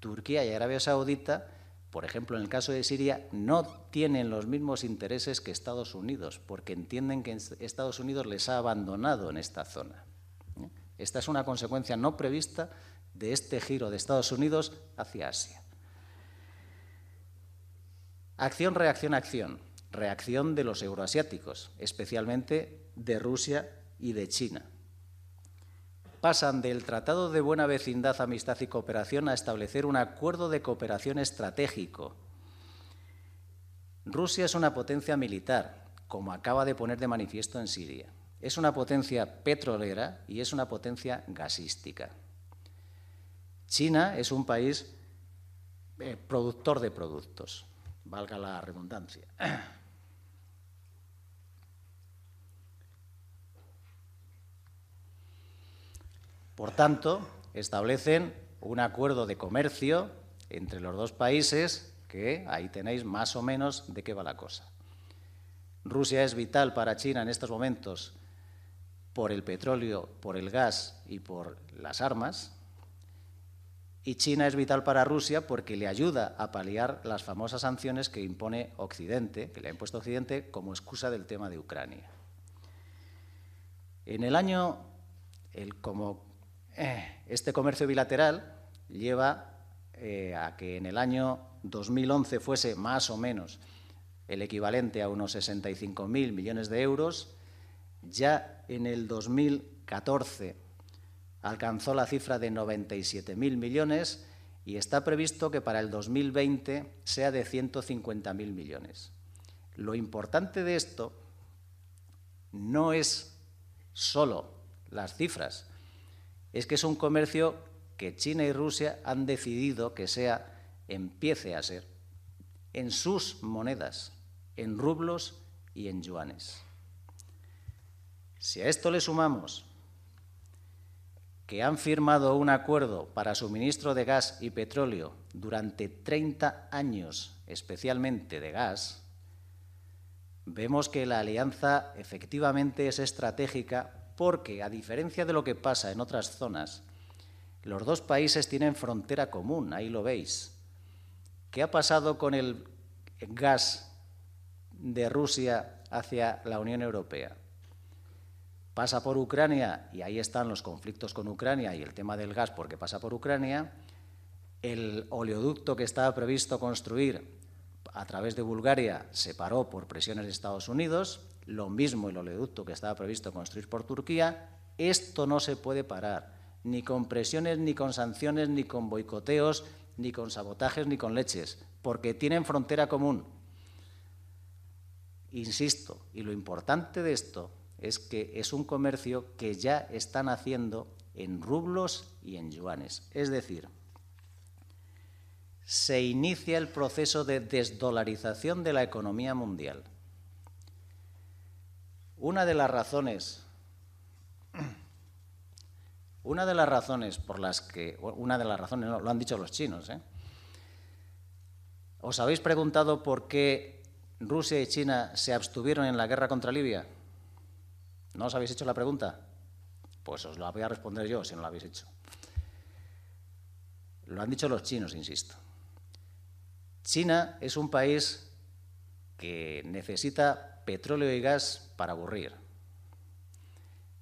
Turquía y Arabia Saudita, por ejemplo, en el caso de Siria, no tienen los mismos intereses que Estados Unidos, porque entienden que Estados Unidos les ha abandonado en esta zona. ¿eh? Esta es una consecuencia no prevista de este giro de Estados Unidos hacia Asia. Acción, reacción, acción. Reacción de los euroasiáticos, especialmente de Rusia y de China. Pasan del Tratado de Buena Vecindad, Amistad y Cooperación a establecer un acuerdo de cooperación estratégico. Rusia es una potencia militar, como acaba de poner de manifiesto en Siria. Es una potencia petrolera y es una potencia gasística. China es un país eh, productor de productos valga la redundancia. Por tanto, establecen un acuerdo de comercio entre los dos países, que ahí tenéis más o menos de qué va la cosa. Rusia es vital para China en estos momentos por el petróleo, por el gas y por las armas, y China es vital para Rusia porque le ayuda a paliar las famosas sanciones que impone Occidente, que le ha impuesto Occidente como excusa del tema de Ucrania. En el año, el, como eh, este comercio bilateral lleva eh, a que en el año 2011 fuese más o menos el equivalente a unos 65.000 millones de euros, ya en el 2014 alcanzó la cifra de 97.000 millones y está previsto que para el 2020 sea de 150.000 millones. Lo importante de esto no es solo las cifras, es que es un comercio que China y Rusia han decidido que sea empiece a ser en sus monedas, en rublos y en yuanes. Si a esto le sumamos que han firmado un acuerdo para suministro de gas y petróleo durante 30 años, especialmente de gas, vemos que la alianza efectivamente es estratégica porque, a diferencia de lo que pasa en otras zonas, los dos países tienen frontera común, ahí lo veis. ¿Qué ha pasado con el gas de Rusia hacia la Unión Europea? pasa por Ucrania, y ahí están los conflictos con Ucrania y el tema del gas porque pasa por Ucrania, el oleoducto que estaba previsto construir a través de Bulgaria se paró por presiones de Estados Unidos, lo mismo el oleoducto que estaba previsto construir por Turquía, esto no se puede parar, ni con presiones, ni con sanciones, ni con boicoteos, ni con sabotajes, ni con leches, porque tienen frontera común. Insisto, y lo importante de esto es que es un comercio que ya están haciendo en rublos y en yuanes. Es decir, se inicia el proceso de desdolarización de la economía mundial. Una de las razones una de las razones por las que una de las razones lo han dicho los chinos, ¿eh? ¿Os habéis preguntado por qué Rusia y China se abstuvieron en la guerra contra Libia? ¿No os habéis hecho la pregunta? Pues os la voy a responder yo si no lo habéis hecho. Lo han dicho los chinos, insisto. China es un país que necesita petróleo y gas para aburrir.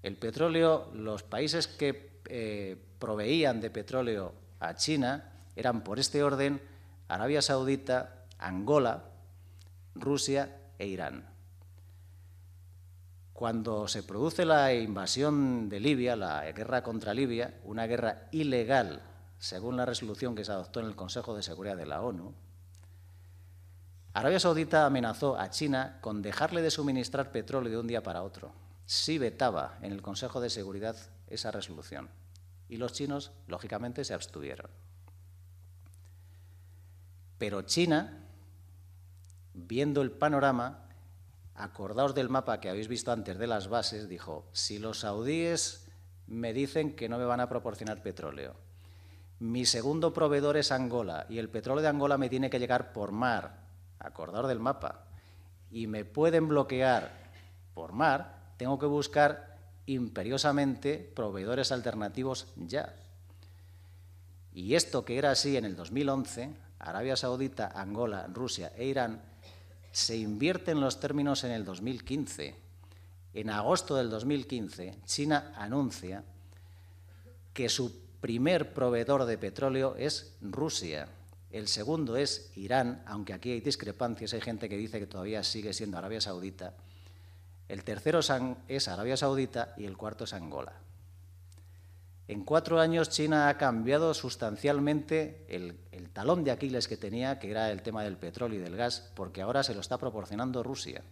El petróleo, los países que eh, proveían de petróleo a China eran por este orden Arabia Saudita, Angola, Rusia e Irán. Cuando se produce la invasión de Libia, la guerra contra Libia, una guerra ilegal, según la resolución que se adoptó en el Consejo de Seguridad de la ONU, Arabia Saudita amenazó a China con dejarle de suministrar petróleo de un día para otro, si vetaba en el Consejo de Seguridad esa resolución. Y los chinos, lógicamente, se abstuvieron. Pero China, viendo el panorama, acordaos del mapa que habéis visto antes de las bases, dijo, si los saudíes me dicen que no me van a proporcionar petróleo, mi segundo proveedor es Angola y el petróleo de Angola me tiene que llegar por mar, acordaos del mapa, y me pueden bloquear por mar, tengo que buscar imperiosamente proveedores alternativos ya. Y esto que era así en el 2011, Arabia Saudita, Angola, Rusia e Irán se invierten los términos en el 2015. En agosto del 2015, China anuncia que su primer proveedor de petróleo es Rusia. El segundo es Irán, aunque aquí hay discrepancias, hay gente que dice que todavía sigue siendo Arabia Saudita. El tercero es Arabia Saudita y el cuarto es Angola. En cuatro años China ha cambiado sustancialmente el el talón de Aquiles que tenía, que era el tema del petróleo y del gas, porque ahora se lo está proporcionando Rusia.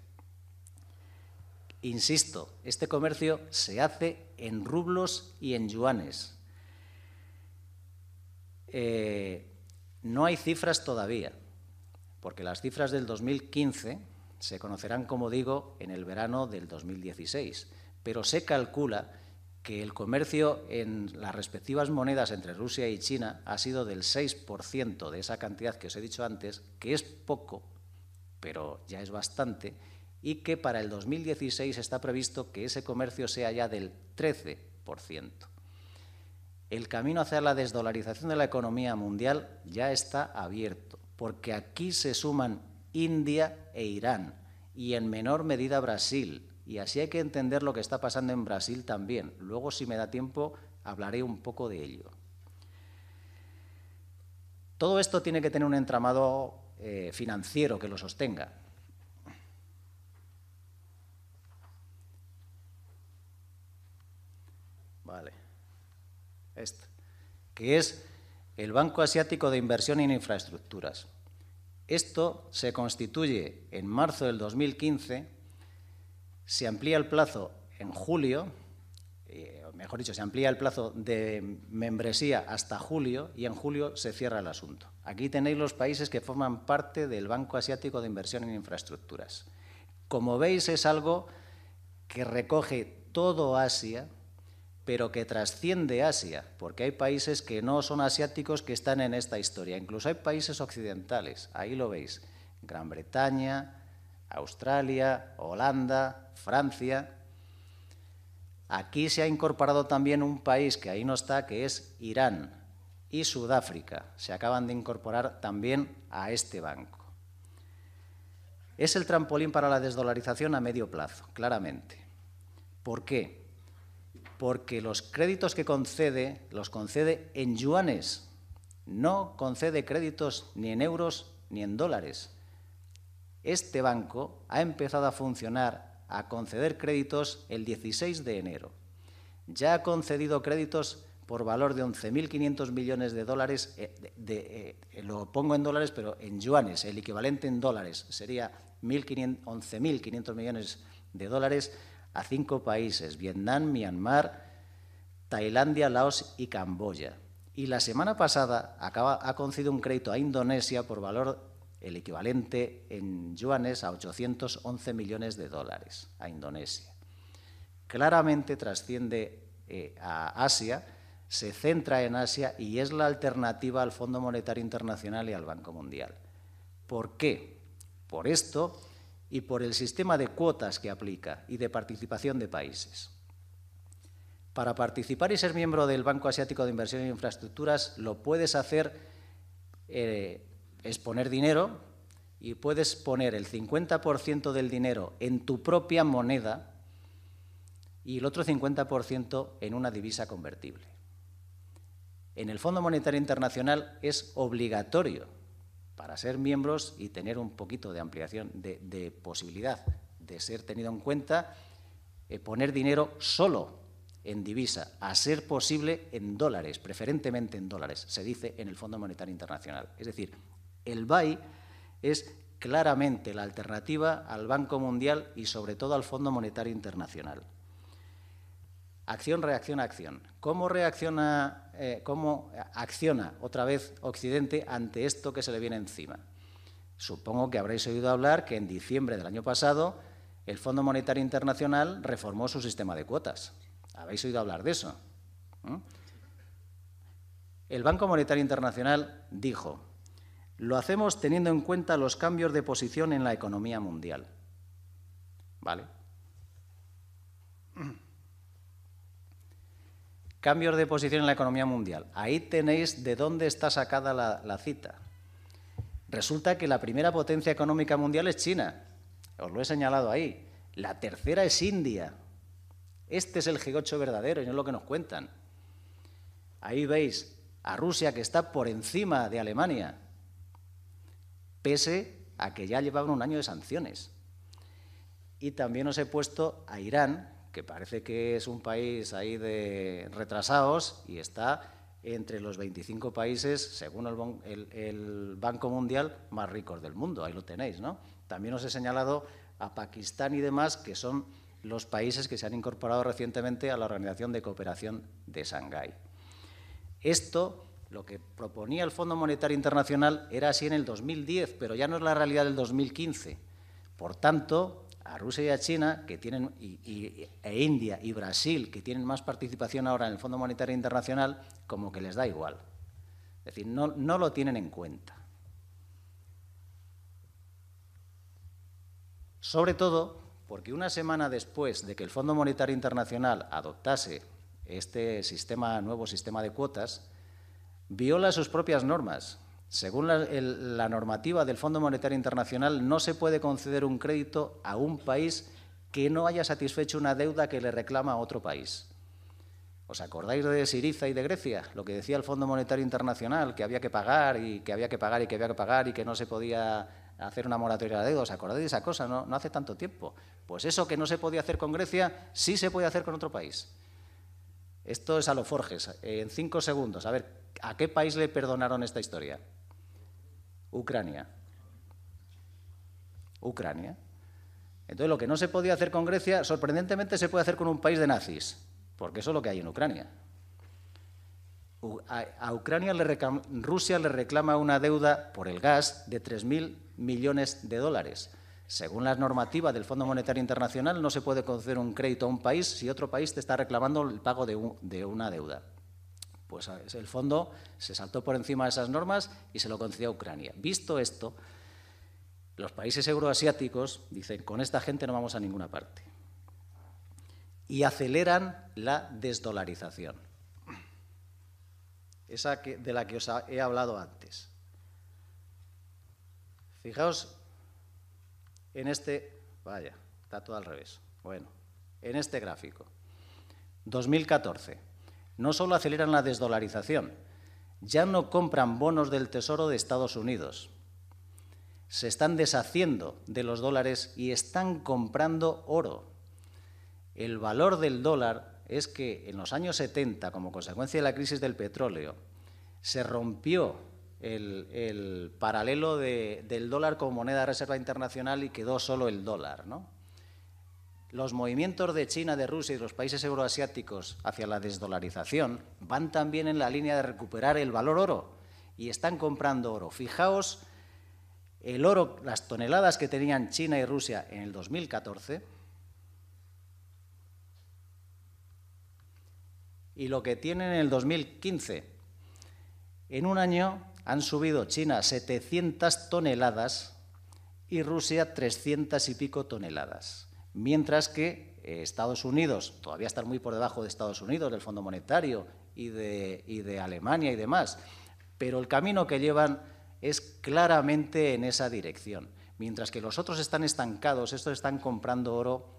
Insisto, este comercio se hace en rublos y en yuanes. Eh, no hay cifras todavía, porque las cifras del 2015 se conocerán, como digo, en el verano del 2016, pero se calcula que el comercio en las respectivas monedas entre Rusia y China ha sido del 6% de esa cantidad que os he dicho antes, que es poco, pero ya es bastante, y que para el 2016 está previsto que ese comercio sea ya del 13%. El camino hacia la desdolarización de la economía mundial ya está abierto, porque aquí se suman India e Irán, y en menor medida Brasil, y así hay que entender lo que está pasando en Brasil también. Luego, si me da tiempo, hablaré un poco de ello. Todo esto tiene que tener un entramado eh, financiero que lo sostenga. Vale. Esto. que es el Banco Asiático de Inversión en Infraestructuras. Esto se constituye en marzo del 2015 se amplía el plazo en julio, eh, mejor dicho, se amplía el plazo de membresía hasta julio y en julio se cierra el asunto. Aquí tenéis los países que forman parte del Banco Asiático de Inversión en Infraestructuras. Como veis, es algo que recoge todo Asia, pero que trasciende Asia, porque hay países que no son asiáticos que están en esta historia. Incluso hay países occidentales, ahí lo veis, Gran Bretaña, Australia, Holanda, Francia. Aquí se ha incorporado también un país que ahí no está, que es Irán y Sudáfrica. Se acaban de incorporar también a este banco. Es el trampolín para la desdolarización a medio plazo, claramente. ¿Por qué? Porque los créditos que concede los concede en yuanes. No concede créditos ni en euros ni en dólares este banco ha empezado a funcionar, a conceder créditos el 16 de enero. Ya ha concedido créditos por valor de 11.500 millones de dólares, eh, eh, lo pongo en dólares, pero en yuanes, el equivalente en dólares, sería 11.500 millones de dólares a cinco países, Vietnam, Myanmar, Tailandia, Laos y Camboya. Y la semana pasada acaba, ha concedido un crédito a Indonesia por valor el equivalente en yuanes a 811 millones de dólares a Indonesia. Claramente trasciende eh, a Asia, se centra en Asia y es la alternativa al Fondo Monetario Internacional y al Banco Mundial. ¿Por qué? Por esto y por el sistema de cuotas que aplica y de participación de países. Para participar y ser miembro del Banco Asiático de Inversión e Infraestructuras lo puedes hacer eh, es poner dinero y puedes poner el 50% del dinero en tu propia moneda y el otro 50% en una divisa convertible. En el Fondo Monetario Internacional es obligatorio para ser miembros y tener un poquito de ampliación de, posibilidad de ser tenido en cuenta eh, poner dinero solo en divisa, a ser posible en dólares, preferentemente en dólares, se dice en el Fondo Monetario Internacional. Es decir, el BAI es claramente la alternativa al Banco Mundial y sobre todo al Fondo Monetario Internacional. Acción, reacción, acción. ¿Cómo reacciona, eh, cómo acciona otra vez Occidente ante esto que se le viene encima? Supongo que habréis oído hablar que en diciembre del año pasado el Fondo Monetario Internacional reformó su sistema de cuotas. Habéis oído hablar de eso. ¿Mm? El Banco Monetario Internacional dijo lo hacemos teniendo en cuenta los cambios de posición en la economía mundial. ¿Vale? Cambios de posición en la economía mundial. Ahí tenéis de dónde está sacada la, cita. Resulta que la primera potencia económica mundial es China. Os lo he señalado ahí. La tercera es India. Este es el g verdadero y no es lo que nos cuentan. Ahí veis a Rusia que está por encima de Alemania pese a que ya llevaban un año de sanciones. Y también os he puesto a Irán, que parece que es un país ahí de retrasados y está entre los 25 países, según el, Banco Mundial, más ricos del mundo. Ahí lo tenéis, ¿no? También os he señalado a Pakistán y demás, que son los países que se han incorporado recientemente a la Organización de Cooperación de Shanghái. Esto lo que proponía el Fondo Monetario Internacional era así en el 2010, pero ya no es la realidad del 2015. Por tanto, a Rusia y a China, que tienen, y, e India y Brasil, que tienen más participación ahora en el Fondo Monetario Internacional, como que les da igual. Es decir, no, lo tienen en cuenta. Sobre todo porque una semana después de que el Fondo Monetario Internacional adoptase este sistema, nuevo sistema de cuotas, viola sus propias normas. Según la, normativa del Fondo Monetario Internacional, no se puede conceder un crédito a un país que no haya satisfecho una deuda que le reclama a otro país. ¿Os acordáis de Siriza y de Grecia? Lo que decía el Fondo Monetario Internacional, que había que pagar y que había que pagar y que había que pagar y que no se podía hacer una moratoria de deuda. ¿Os acordáis de esa cosa? no hace tanto tiempo. Pues eso que no se podía hacer con Grecia, sí se puede hacer con otro país. Esto es a lo Forges, en cinco segundos. A ver, ¿a qué país le perdonaron esta historia? Ucrania. Ucrania. Entonces, lo que no se podía hacer con Grecia, sorprendentemente se puede hacer con un país de nazis, porque eso es lo que hay en Ucrania. A Ucrania le Rusia le reclama una deuda por el gas de 3.000 millones de dólares. Según las normativas del Fondo Monetario Internacional, no se puede conceder un crédito a un país si otro país te está reclamando el pago de, una deuda. Pues el fondo se saltó por encima de esas normas y se lo concedió a Ucrania. Visto esto, los países euroasiáticos dicen, con esta gente no vamos a ninguna parte. Y aceleran la desdolarización, esa de la que os he hablado antes. Fijaos en este, vaya, está todo al revés, bueno, en este gráfico. 2014. No solo aceleran la desdolarización, ya no compran bonos del Tesoro de Estados Unidos. Se están deshaciendo de los dólares y están comprando oro. El valor del dólar es que en los años 70, como consecuencia de la crisis del petróleo, se rompió el, paralelo del dólar como moneda de reserva internacional y quedó solo el dólar. Los movimientos de China, de Rusia y de los países euroasiáticos hacia la desdolarización van también en la línea de recuperar el valor oro y están comprando oro. Fijaos el oro, las toneladas que tenían China y Rusia en el 2014 y lo que tienen en el 2015. En un año han subido China 700 toneladas y Rusia 300 y pico toneladas, mientras que eh, Estados Unidos todavía están muy por debajo de Estados Unidos, del Fondo Monetario y de, y de Alemania y demás, pero el camino que llevan es claramente en esa dirección. Mientras que los otros están estancados, estos están comprando oro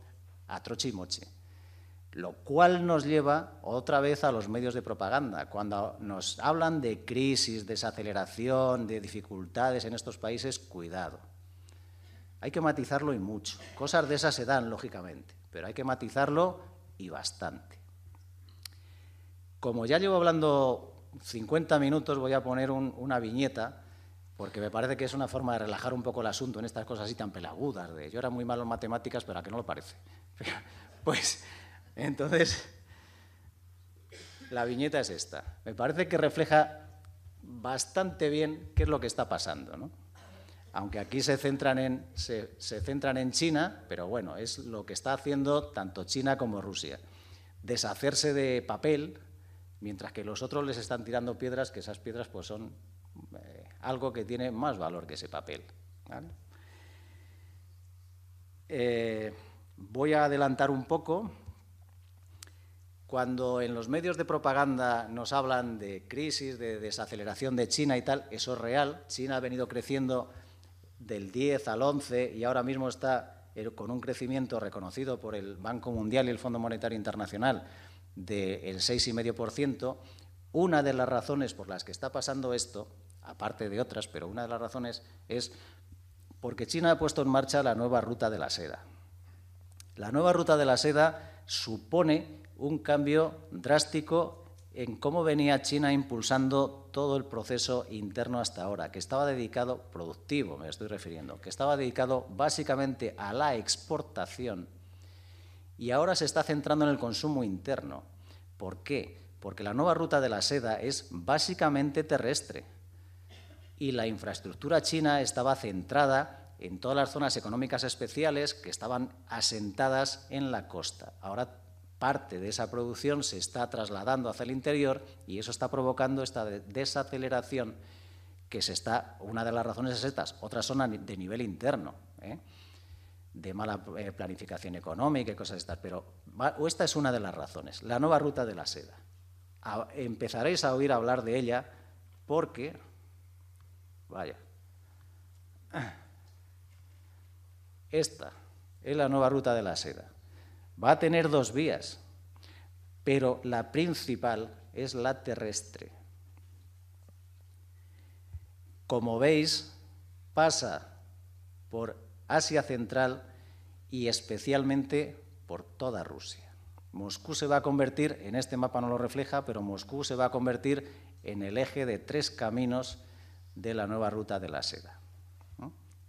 a troche moche. Lo cual nos lleva otra vez a los medios de propaganda. Cuando nos hablan de crisis, desaceleración, de dificultades en estos países, cuidado. Hay que matizarlo y mucho. Cosas de esas se dan, lógicamente, pero hay que matizarlo y bastante. Como ya llevo hablando 50 minutos, voy a poner una viñeta, porque me parece que es una forma de relajar un poco el asunto en estas cosas así tan pelagudas. De, yo era muy malo en matemáticas, pero a que no lo parece. Pues entonces, la viñeta es esta. Me parece que refleja bastante bien qué es lo que está pasando. ¿no? Aunque aquí se centran, en, se, centran en China, pero bueno, es lo que está haciendo tanto China como Rusia. Deshacerse de papel, mientras que los otros les están tirando piedras, que esas piedras pues, son eh, algo que tiene más valor que ese papel. Eh, voy a adelantar un poco cuando en los medios de propaganda nos hablan de crisis, de desaceleración de China y tal, eso es real. China ha venido creciendo del 10 al 11 y ahora mismo está eh, con un crecimiento reconocido por el Banco Mundial y el Fondo Monetario Internacional del 6,5%. Una de las razones por las que está pasando esto, aparte de otras, pero una de las razones es porque China ha puesto en marcha la nueva ruta de la seda. La nueva ruta de la seda supone un cambio drástico en cómo venía China impulsando todo el proceso interno hasta ahora, que estaba dedicado, productivo me estoy refiriendo, que estaba dedicado básicamente a la exportación y ahora se está centrando en el consumo interno. ¿Por qué? Porque la nueva ruta de la seda es básicamente terrestre y la infraestructura china estaba centrada en todas las zonas económicas especiales que estaban asentadas en la costa. Ahora parte de esa producción se está trasladando hacia el interior y eso está provocando esta desaceleración que se está, una de las razones es estas, otras son de nivel interno, ¿eh? de mala eh, planificación económica y cosas de estas, pero esta es una de las razones, la nueva ruta de la seda. empezaréis a oír hablar de ella porque, vaya, esta es la nueva ruta de la seda va a tener dos vías, pero la principal es la terrestre. Como veis, pasa por Asia Central y especialmente por toda Rusia. Moscú se va a convertir, en este mapa no lo refleja, pero Moscú se va a convertir en el eje de tres caminos de la nueva ruta de la seda.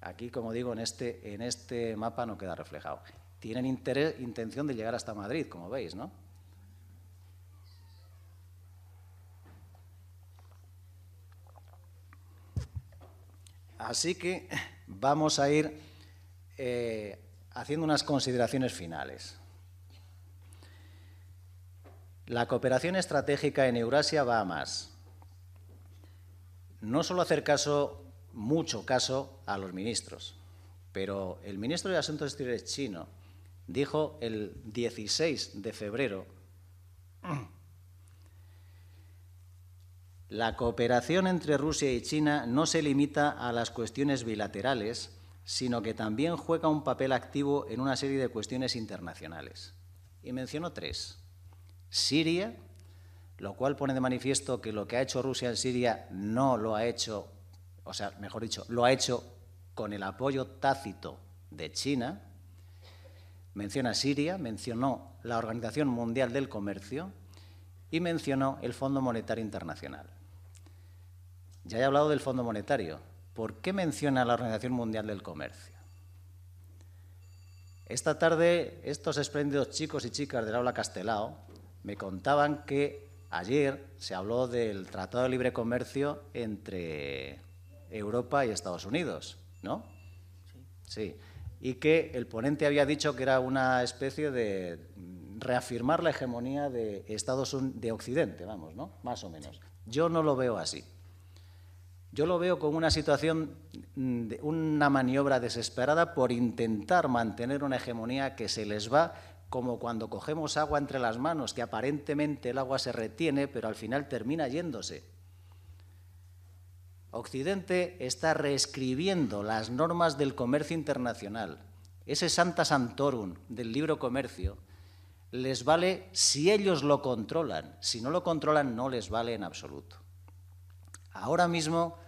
Aquí, como digo, en este, en este mapa no queda reflejado tienen intención de llegar hasta Madrid, como veis, ¿no? Así que vamos a ir eh, haciendo unas consideraciones finales. La cooperación estratégica en Eurasia va a más. No solo hacer caso, mucho caso, a los ministros, pero el ministro de Asuntos Exteriores chino dijo el 16 de febrero, la cooperación entre Rusia y China no se limita a las cuestiones bilaterales, sino que también juega un papel activo en una serie de cuestiones internacionales. Y mencionó tres. Siria, lo cual pone de manifiesto que lo que ha hecho Rusia en Siria no lo ha hecho, o sea, mejor dicho, lo ha hecho con el apoyo tácito de China, Menciona Siria, mencionó la Organización Mundial del Comercio y mencionó el Fondo Monetario Internacional. Ya he hablado del Fondo Monetario. ¿Por qué menciona la Organización Mundial del Comercio? Esta tarde estos espléndidos chicos y chicas del aula Castelao me contaban que ayer se habló del Tratado de Libre Comercio entre Europa y Estados Unidos, ¿no? sí y que el ponente había dicho que era una especie de reafirmar la hegemonía de Estados Unidos, de Occidente, vamos, ¿no? Más o menos. Yo no lo veo así. Yo lo veo como una situación, mm, de una maniobra desesperada por intentar mantener una hegemonía que se les va, como cuando cogemos agua entre las manos, que aparentemente el agua se retiene, pero al final termina yéndose. Occidente está reescribiendo las normas del comercio internacional. Ese Santa Santorum del libro Comercio les vale si ellos lo controlan. Si no lo controlan, no les vale en absoluto. Ahora mismo,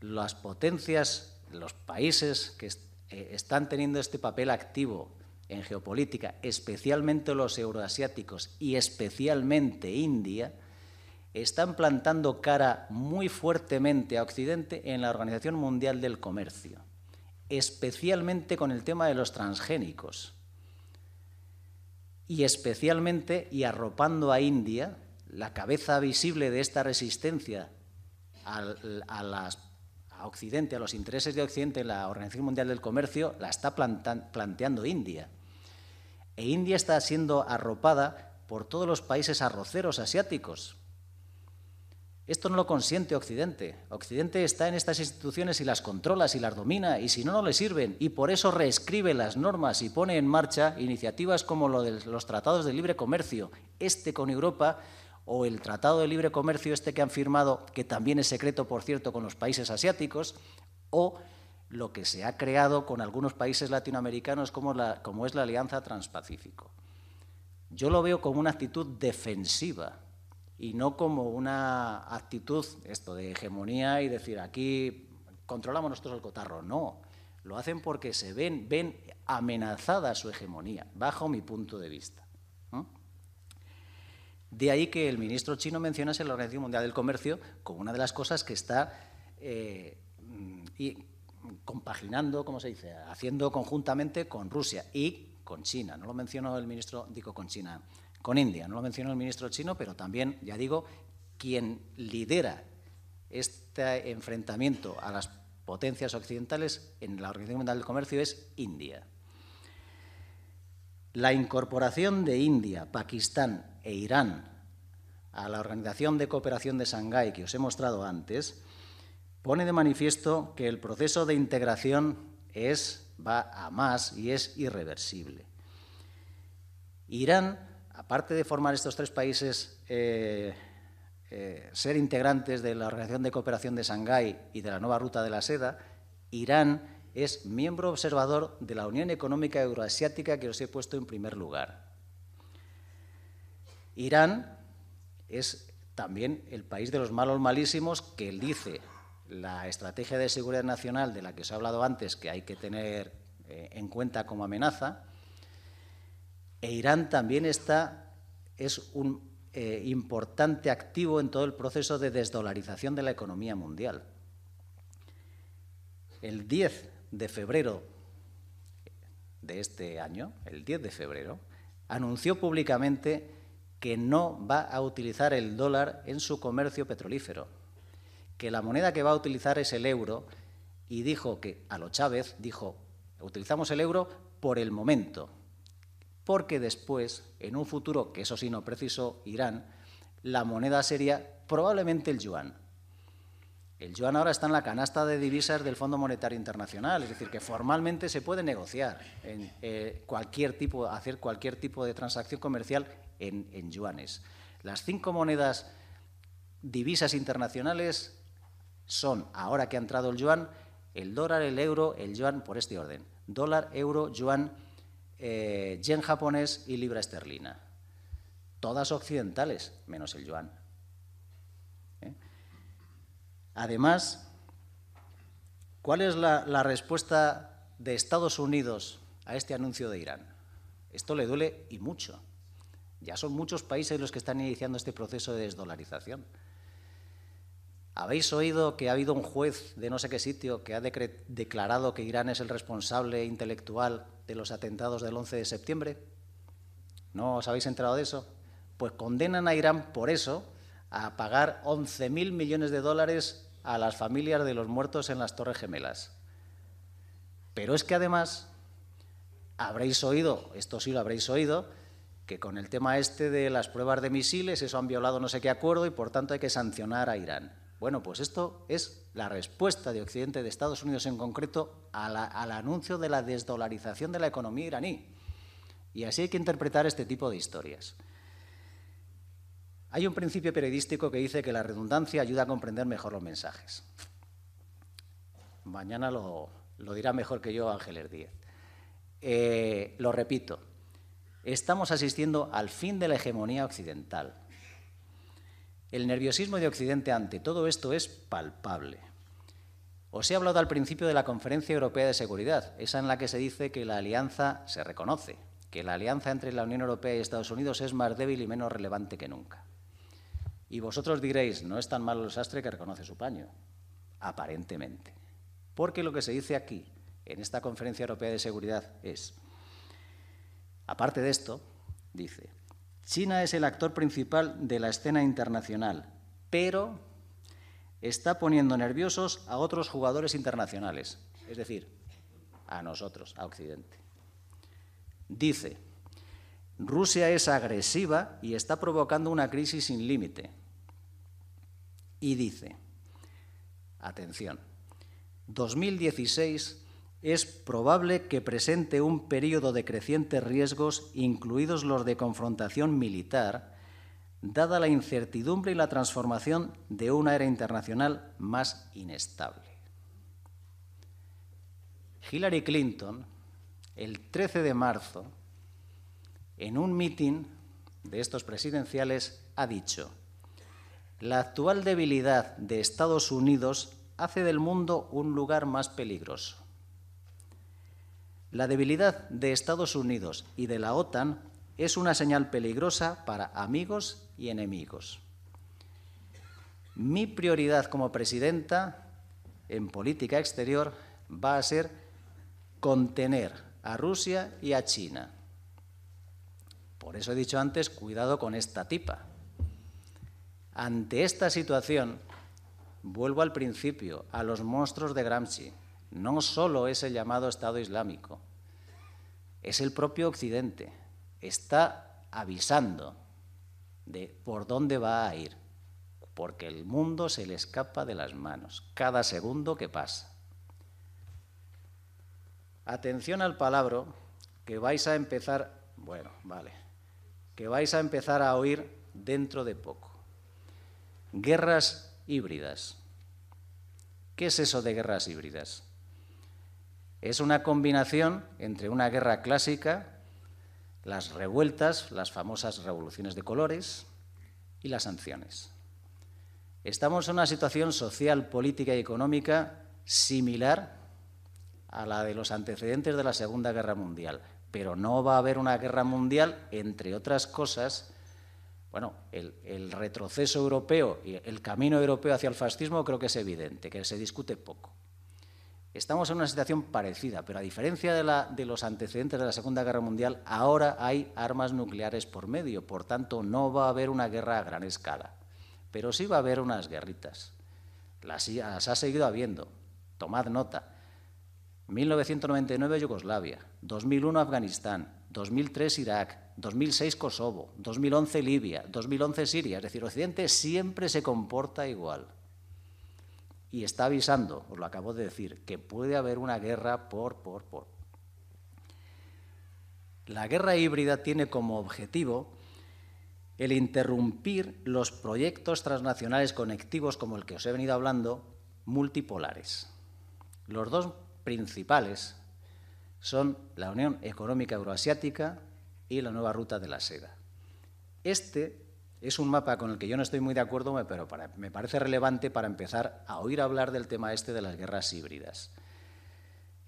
las potencias, los países que eh, están teniendo este papel activo en geopolítica, especialmente los euroasiáticos y especialmente India, están plantando cara muy fuertemente a Occidente en la Organización Mundial del Comercio, especialmente con el tema de los transgénicos y especialmente y arropando a India, la cabeza visible de esta resistencia a, Occidente, a los intereses de Occidente en la Organización Mundial del Comercio, la está planteando India. E India está siendo arropada por todos los países arroceros asiáticos, esto no lo consiente Occidente. Occidente está en estas instituciones y las controla, y las domina, y si no, no le sirven. Y por eso reescribe las normas y pone en marcha iniciativas como los tratados de libre comercio, este con Europa, o el tratado de libre comercio este que han firmado, que también es secreto, por cierto, con los países asiáticos, o lo que se ha creado con algunos países latinoamericanos como es la Alianza Transpacífico. Yo lo veo como una actitud defensiva y no como una actitud esto de hegemonía y decir aquí controlamos nosotros el cotarro. No, lo hacen porque se ven, ven amenazada su hegemonía, bajo mi punto de vista. De ahí que el ministro chino mencionase la Organización Mundial del Comercio como una de las cosas que está eh, y compaginando, como se dice?, haciendo conjuntamente con Rusia y con China. No lo mencionó el ministro, digo con China, con India. No lo mencionó el ministro chino, pero también, ya digo, quien lidera este enfrentamiento a las potencias occidentales en la Organización Mundial del Comercio es India. La incorporación de India, Pakistán e Irán a la Organización de Cooperación de Shanghái que os he mostrado antes, pone de manifiesto que el proceso de integración es, va a más y es irreversible. Irán aparte de formar estos tres países, eh, eh, ser integrantes de la Organización de Cooperación de Shanghái y de la nueva Ruta de la Seda, Irán es miembro observador de la Unión Económica Euroasiática que os he puesto en primer lugar. Irán es también el país de los malos malísimos que dice la estrategia de seguridad nacional de la que os he hablado antes, que hay que tener eh, en cuenta como amenaza, e Irán también está, es un eh, importante activo en todo el proceso de desdolarización de la economía mundial. El 10 de febrero de este año, el 10 de febrero, anunció públicamente que no va a utilizar el dólar en su comercio petrolífero, que la moneda que va a utilizar es el euro y dijo que a lo Chávez dijo, utilizamos el euro por el momento, porque después, en un futuro, que eso sí no preciso, Irán, la moneda sería probablemente el yuan. El yuan ahora está en la canasta de divisas del Fondo Monetario Internacional, es decir, que formalmente se puede negociar eh, cualquier tipo, hacer cualquier tipo de transacción comercial en yuanes. Las cinco monedas divisas internacionales son, ahora que ha entrado el yuan, el dólar, el euro, el yuan, por este orden. Dólar, euro, yuan, eh, yen japonés y libra esterlina. Todas occidentales, menos el yuan. ¿Eh? Además, ¿cuál es la respuesta de Estados Unidos a este anuncio de Irán? Esto le duele y mucho. Ya son muchos países los que están iniciando este proceso de desdolarización. ¿Habéis oído que ha habido un juez de no sé qué sitio que ha declarado que Irán es el responsable intelectual de los atentados del 11 de septiembre? ¿No os habéis enterado de eso? Pues condenan a Irán por eso a pagar 11.000 millones de dólares a las familias de los muertos en las Torres Gemelas. Pero es que además habréis oído, esto sí lo habréis oído, que con el tema este de las pruebas de misiles, eso han violado no sé qué acuerdo y por tanto hay que sancionar a Irán. Bueno, pues esto es la respuesta de Occidente, de Estados Unidos en concreto, al anuncio de la desdolarización de la economía iraní. Y así hay que interpretar este tipo de historias. Hay un principio periodístico que dice que la redundancia ayuda a comprender mejor los mensajes. Mañana lo, dirá mejor que yo Ángel Díez. Eh, lo repito, estamos asistiendo al fin de la hegemonía occidental el nerviosismo de Occidente ante todo esto es palpable. Os he hablado al principio de la Conferencia Europea de Seguridad, esa en la que se dice que la alianza se reconoce, que la alianza entre la Unión Europea y Estados Unidos es más débil y menos relevante que nunca. Y vosotros diréis, no es tan malo el sastre que reconoce su paño, aparentemente. Porque lo que se dice aquí, en esta Conferencia Europea de Seguridad, es, aparte de esto, dice, China es el actor principal de la escena internacional, pero está poniendo nerviosos a otros jugadores internacionales, es decir, a nosotros, a Occidente. Dice, Rusia es agresiva y está provocando una crisis sin límite. Y dice, atención, 2016 es probable que presente un periodo de crecientes riesgos, incluidos los de confrontación militar, dada la incertidumbre y la transformación de una era internacional más inestable. Hillary Clinton, el 13 de marzo, en un mitin de estos presidenciales, ha dicho, la actual debilidad de Estados Unidos hace del mundo un lugar más peligroso. La debilidad de Estados Unidos y de la OTAN es una señal peligrosa para amigos y enemigos. Mi prioridad como presidenta en política exterior va a ser contener a Rusia y a China. Por eso he dicho antes, cuidado con esta tipa. Ante esta situación, vuelvo al principio, a los monstruos de Gramsci no solo es el llamado Estado Islámico, es el propio Occidente. Está avisando de por dónde va a ir, porque el mundo se le escapa de las manos cada segundo que pasa. Atención al palabra que vais a empezar, bueno, vale, que vais a empezar a oír dentro de poco. Guerras híbridas. ¿Qué es eso de guerras híbridas? Es una combinación entre una guerra clásica, las revueltas, las famosas revoluciones de colores y las sanciones. Estamos en una situación social, política y económica similar a la de los antecedentes de la Segunda Guerra Mundial, pero no va a haber una guerra mundial, entre otras cosas. Bueno, el, el, retroceso europeo y el camino europeo hacia el fascismo creo que es evidente, que se discute poco. Estamos en una situación parecida, pero a diferencia de, la, de, los antecedentes de la Segunda Guerra Mundial, ahora hay armas nucleares por medio, por tanto no va a haber una guerra a gran escala, pero sí va a haber unas guerritas. Las, las ha seguido habiendo. Tomad nota. 1999 Yugoslavia, 2001 Afganistán, 2003 Irak, 2006 Kosovo, 2011 Libia, 2011 Siria. Es decir, Occidente siempre se comporta igual y está avisando, os lo acabo de decir, que puede haber una guerra por, por, por. La guerra híbrida tiene como objetivo el interrumpir los proyectos transnacionales conectivos como el que os he venido hablando, multipolares. Los dos principales son la Unión Económica Euroasiática y la Nueva Ruta de la Seda. Este es un mapa con el que yo no estoy muy de acuerdo, pero me parece relevante para empezar a oír hablar del tema este de las guerras híbridas.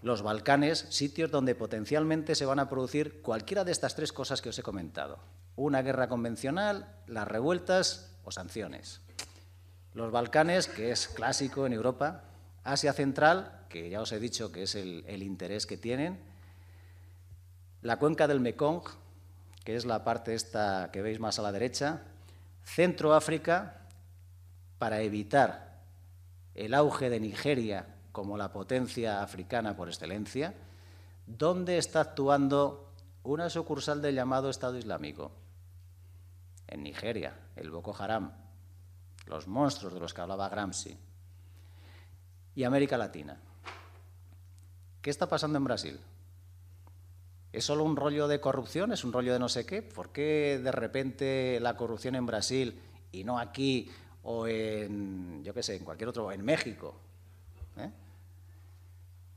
Los Balcanes, sitios donde potencialmente se van a producir cualquiera de estas tres cosas que os he comentado. Una guerra convencional, las revueltas o sanciones. Los Balcanes, que es clásico en Europa, Asia Central, que ya os he dicho que es el, el interés que tienen, la cuenca del Mekong, que es la parte esta que veis más a la derecha, Centroáfrica, para evitar el auge de Nigeria como la potencia africana por excelencia, ¿dónde está actuando una sucursal del llamado Estado Islámico? En Nigeria, el Boko Haram, los monstruos de los que hablaba Gramsci, y América Latina. ¿Qué está pasando en Brasil? ¿Es solo un rollo de corrupción? ¿Es un rollo de no sé qué? ¿Por qué de repente la corrupción en Brasil y no aquí o en, yo qué sé, en cualquier otro, en México? ¿Eh?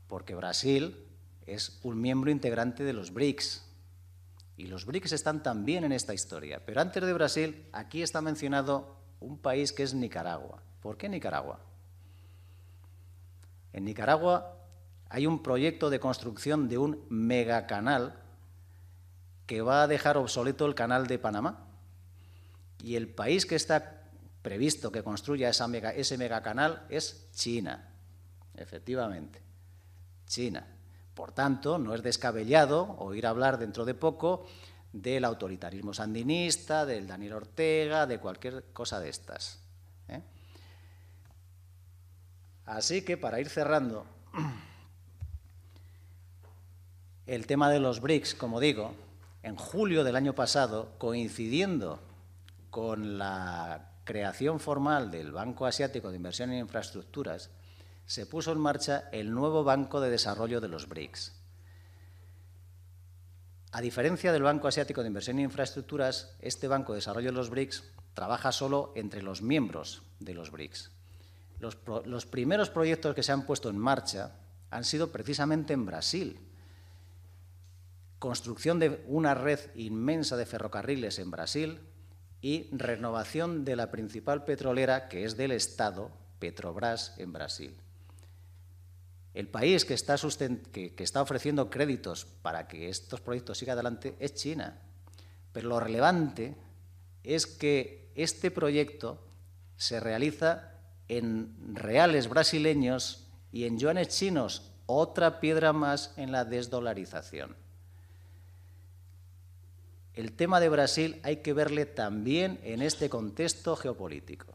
Porque Brasil es un miembro integrante de los BRICS. Y los BRICS están también en esta historia. Pero antes de Brasil, aquí está mencionado un país que es Nicaragua. ¿Por qué Nicaragua? En Nicaragua hay un proyecto de construcción de un megacanal que va a dejar obsoleto el canal de Panamá. Y el país que está previsto que construya ese megacanal es China, efectivamente, China. Por tanto, no es descabellado oír hablar dentro de poco del autoritarismo sandinista, del Daniel Ortega, de cualquier cosa de estas. ¿eh? Así que, para ir cerrando, el tema de los BRICS, como digo, en julio del año pasado, coincidiendo con la creación formal del Banco Asiático de Inversión en Infraestructuras, se puso en marcha el nuevo Banco de Desarrollo de los BRICS. A diferencia del Banco Asiático de Inversión en Infraestructuras, este Banco de Desarrollo de los BRICS trabaja solo entre los miembros de los BRICS. Los, los primeros proyectos que se han puesto en marcha han sido precisamente en Brasil, construcción de una red inmensa de ferrocarriles en Brasil y renovación de la principal petrolera, que es del Estado, Petrobras, en Brasil. El país que está, está ofreciendo créditos para que estos proyectos sigan adelante es China. Pero lo relevante es que este proyecto se realiza en reales brasileños y en yuanes chinos, otra piedra más en la desdolarización el tema de Brasil hay que verle también en este contexto geopolítico.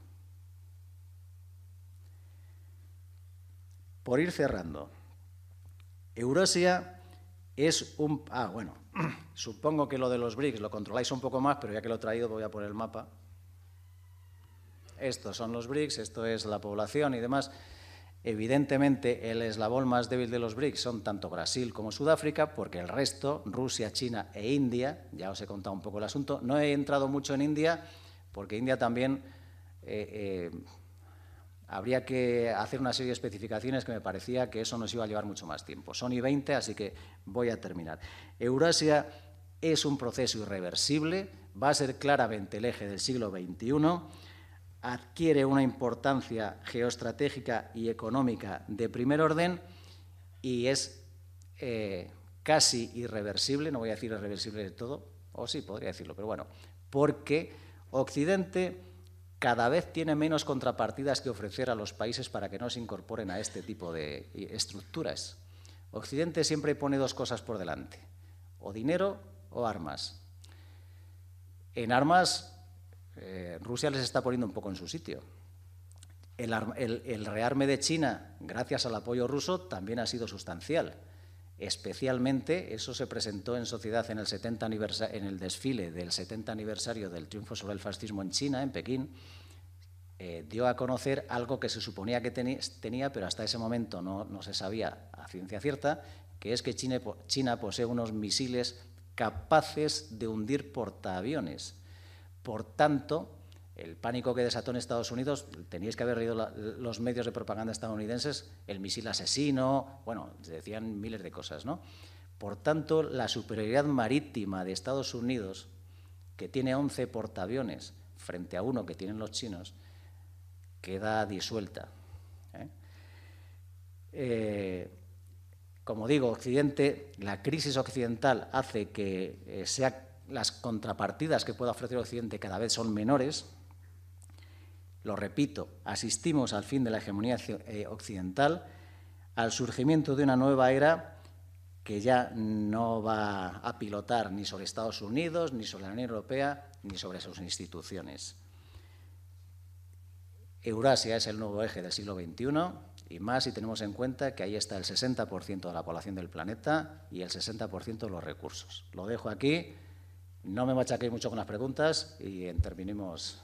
Por ir cerrando, Eurasia es un... Ah, bueno, supongo que lo de los BRICS lo controláis un poco más, pero ya que lo he traído voy a poner el mapa. Estos son los BRICS, esto es la población y demás. Evidentemente, el eslabón más débil de los BRICS son tanto Brasil como Sudáfrica, porque el resto, Rusia, China e India, ya os he contado un poco el asunto, no he entrado mucho en India, porque India también eh, eh, habría que hacer una serie de especificaciones que me parecía que eso nos iba a llevar mucho más tiempo. Son y 20, así que voy a terminar. Eurasia es un proceso irreversible, va a ser claramente el eje del siglo XXI adquiere una importancia geoestratégica y económica de primer orden y es eh, casi irreversible, no voy a decir irreversible de todo, o sí, podría decirlo, pero bueno, porque Occidente cada vez tiene menos contrapartidas que ofrecer a los países para que no se incorporen a este tipo de estructuras. Occidente siempre pone dos cosas por delante, o dinero o armas. En armas eh, Rusia les está poniendo un poco en su sitio. El, rearme de China, gracias al apoyo ruso, también ha sido sustancial. Especialmente, eso se presentó en sociedad en el, desfile del 70 aniversario del triunfo sobre el fascismo en China, en Pekín, eh, dio a conocer algo que se suponía que tenía, pero hasta ese momento no, se sabía a ciencia cierta, que es que China posee unos misiles capaces de hundir portaaviones por tanto, el pánico que desató en Estados Unidos, teníais que haber leído los medios de propaganda estadounidenses, el misil asesino, bueno, decían miles de cosas, ¿no? Por tanto, la superioridad marítima de Estados Unidos, que tiene 11 portaaviones frente a uno que tienen los chinos, queda disuelta. ¿eh? Eh, como digo, Occidente, la crisis occidental hace que eh, sea las contrapartidas que pueda ofrecer Occidente cada vez son menores, lo repito, asistimos al fin de la hegemonía eh, occidental, al surgimiento de una nueva era que ya no va a pilotar ni sobre Estados Unidos, ni sobre la Unión Europea, ni sobre sus instituciones. Eurasia es el nuevo eje del siglo XXI y más si tenemos en cuenta que ahí está el 60% de la población del planeta y el 60% de los recursos. Lo dejo aquí. No me machaquéis mucho con las preguntas y terminemos.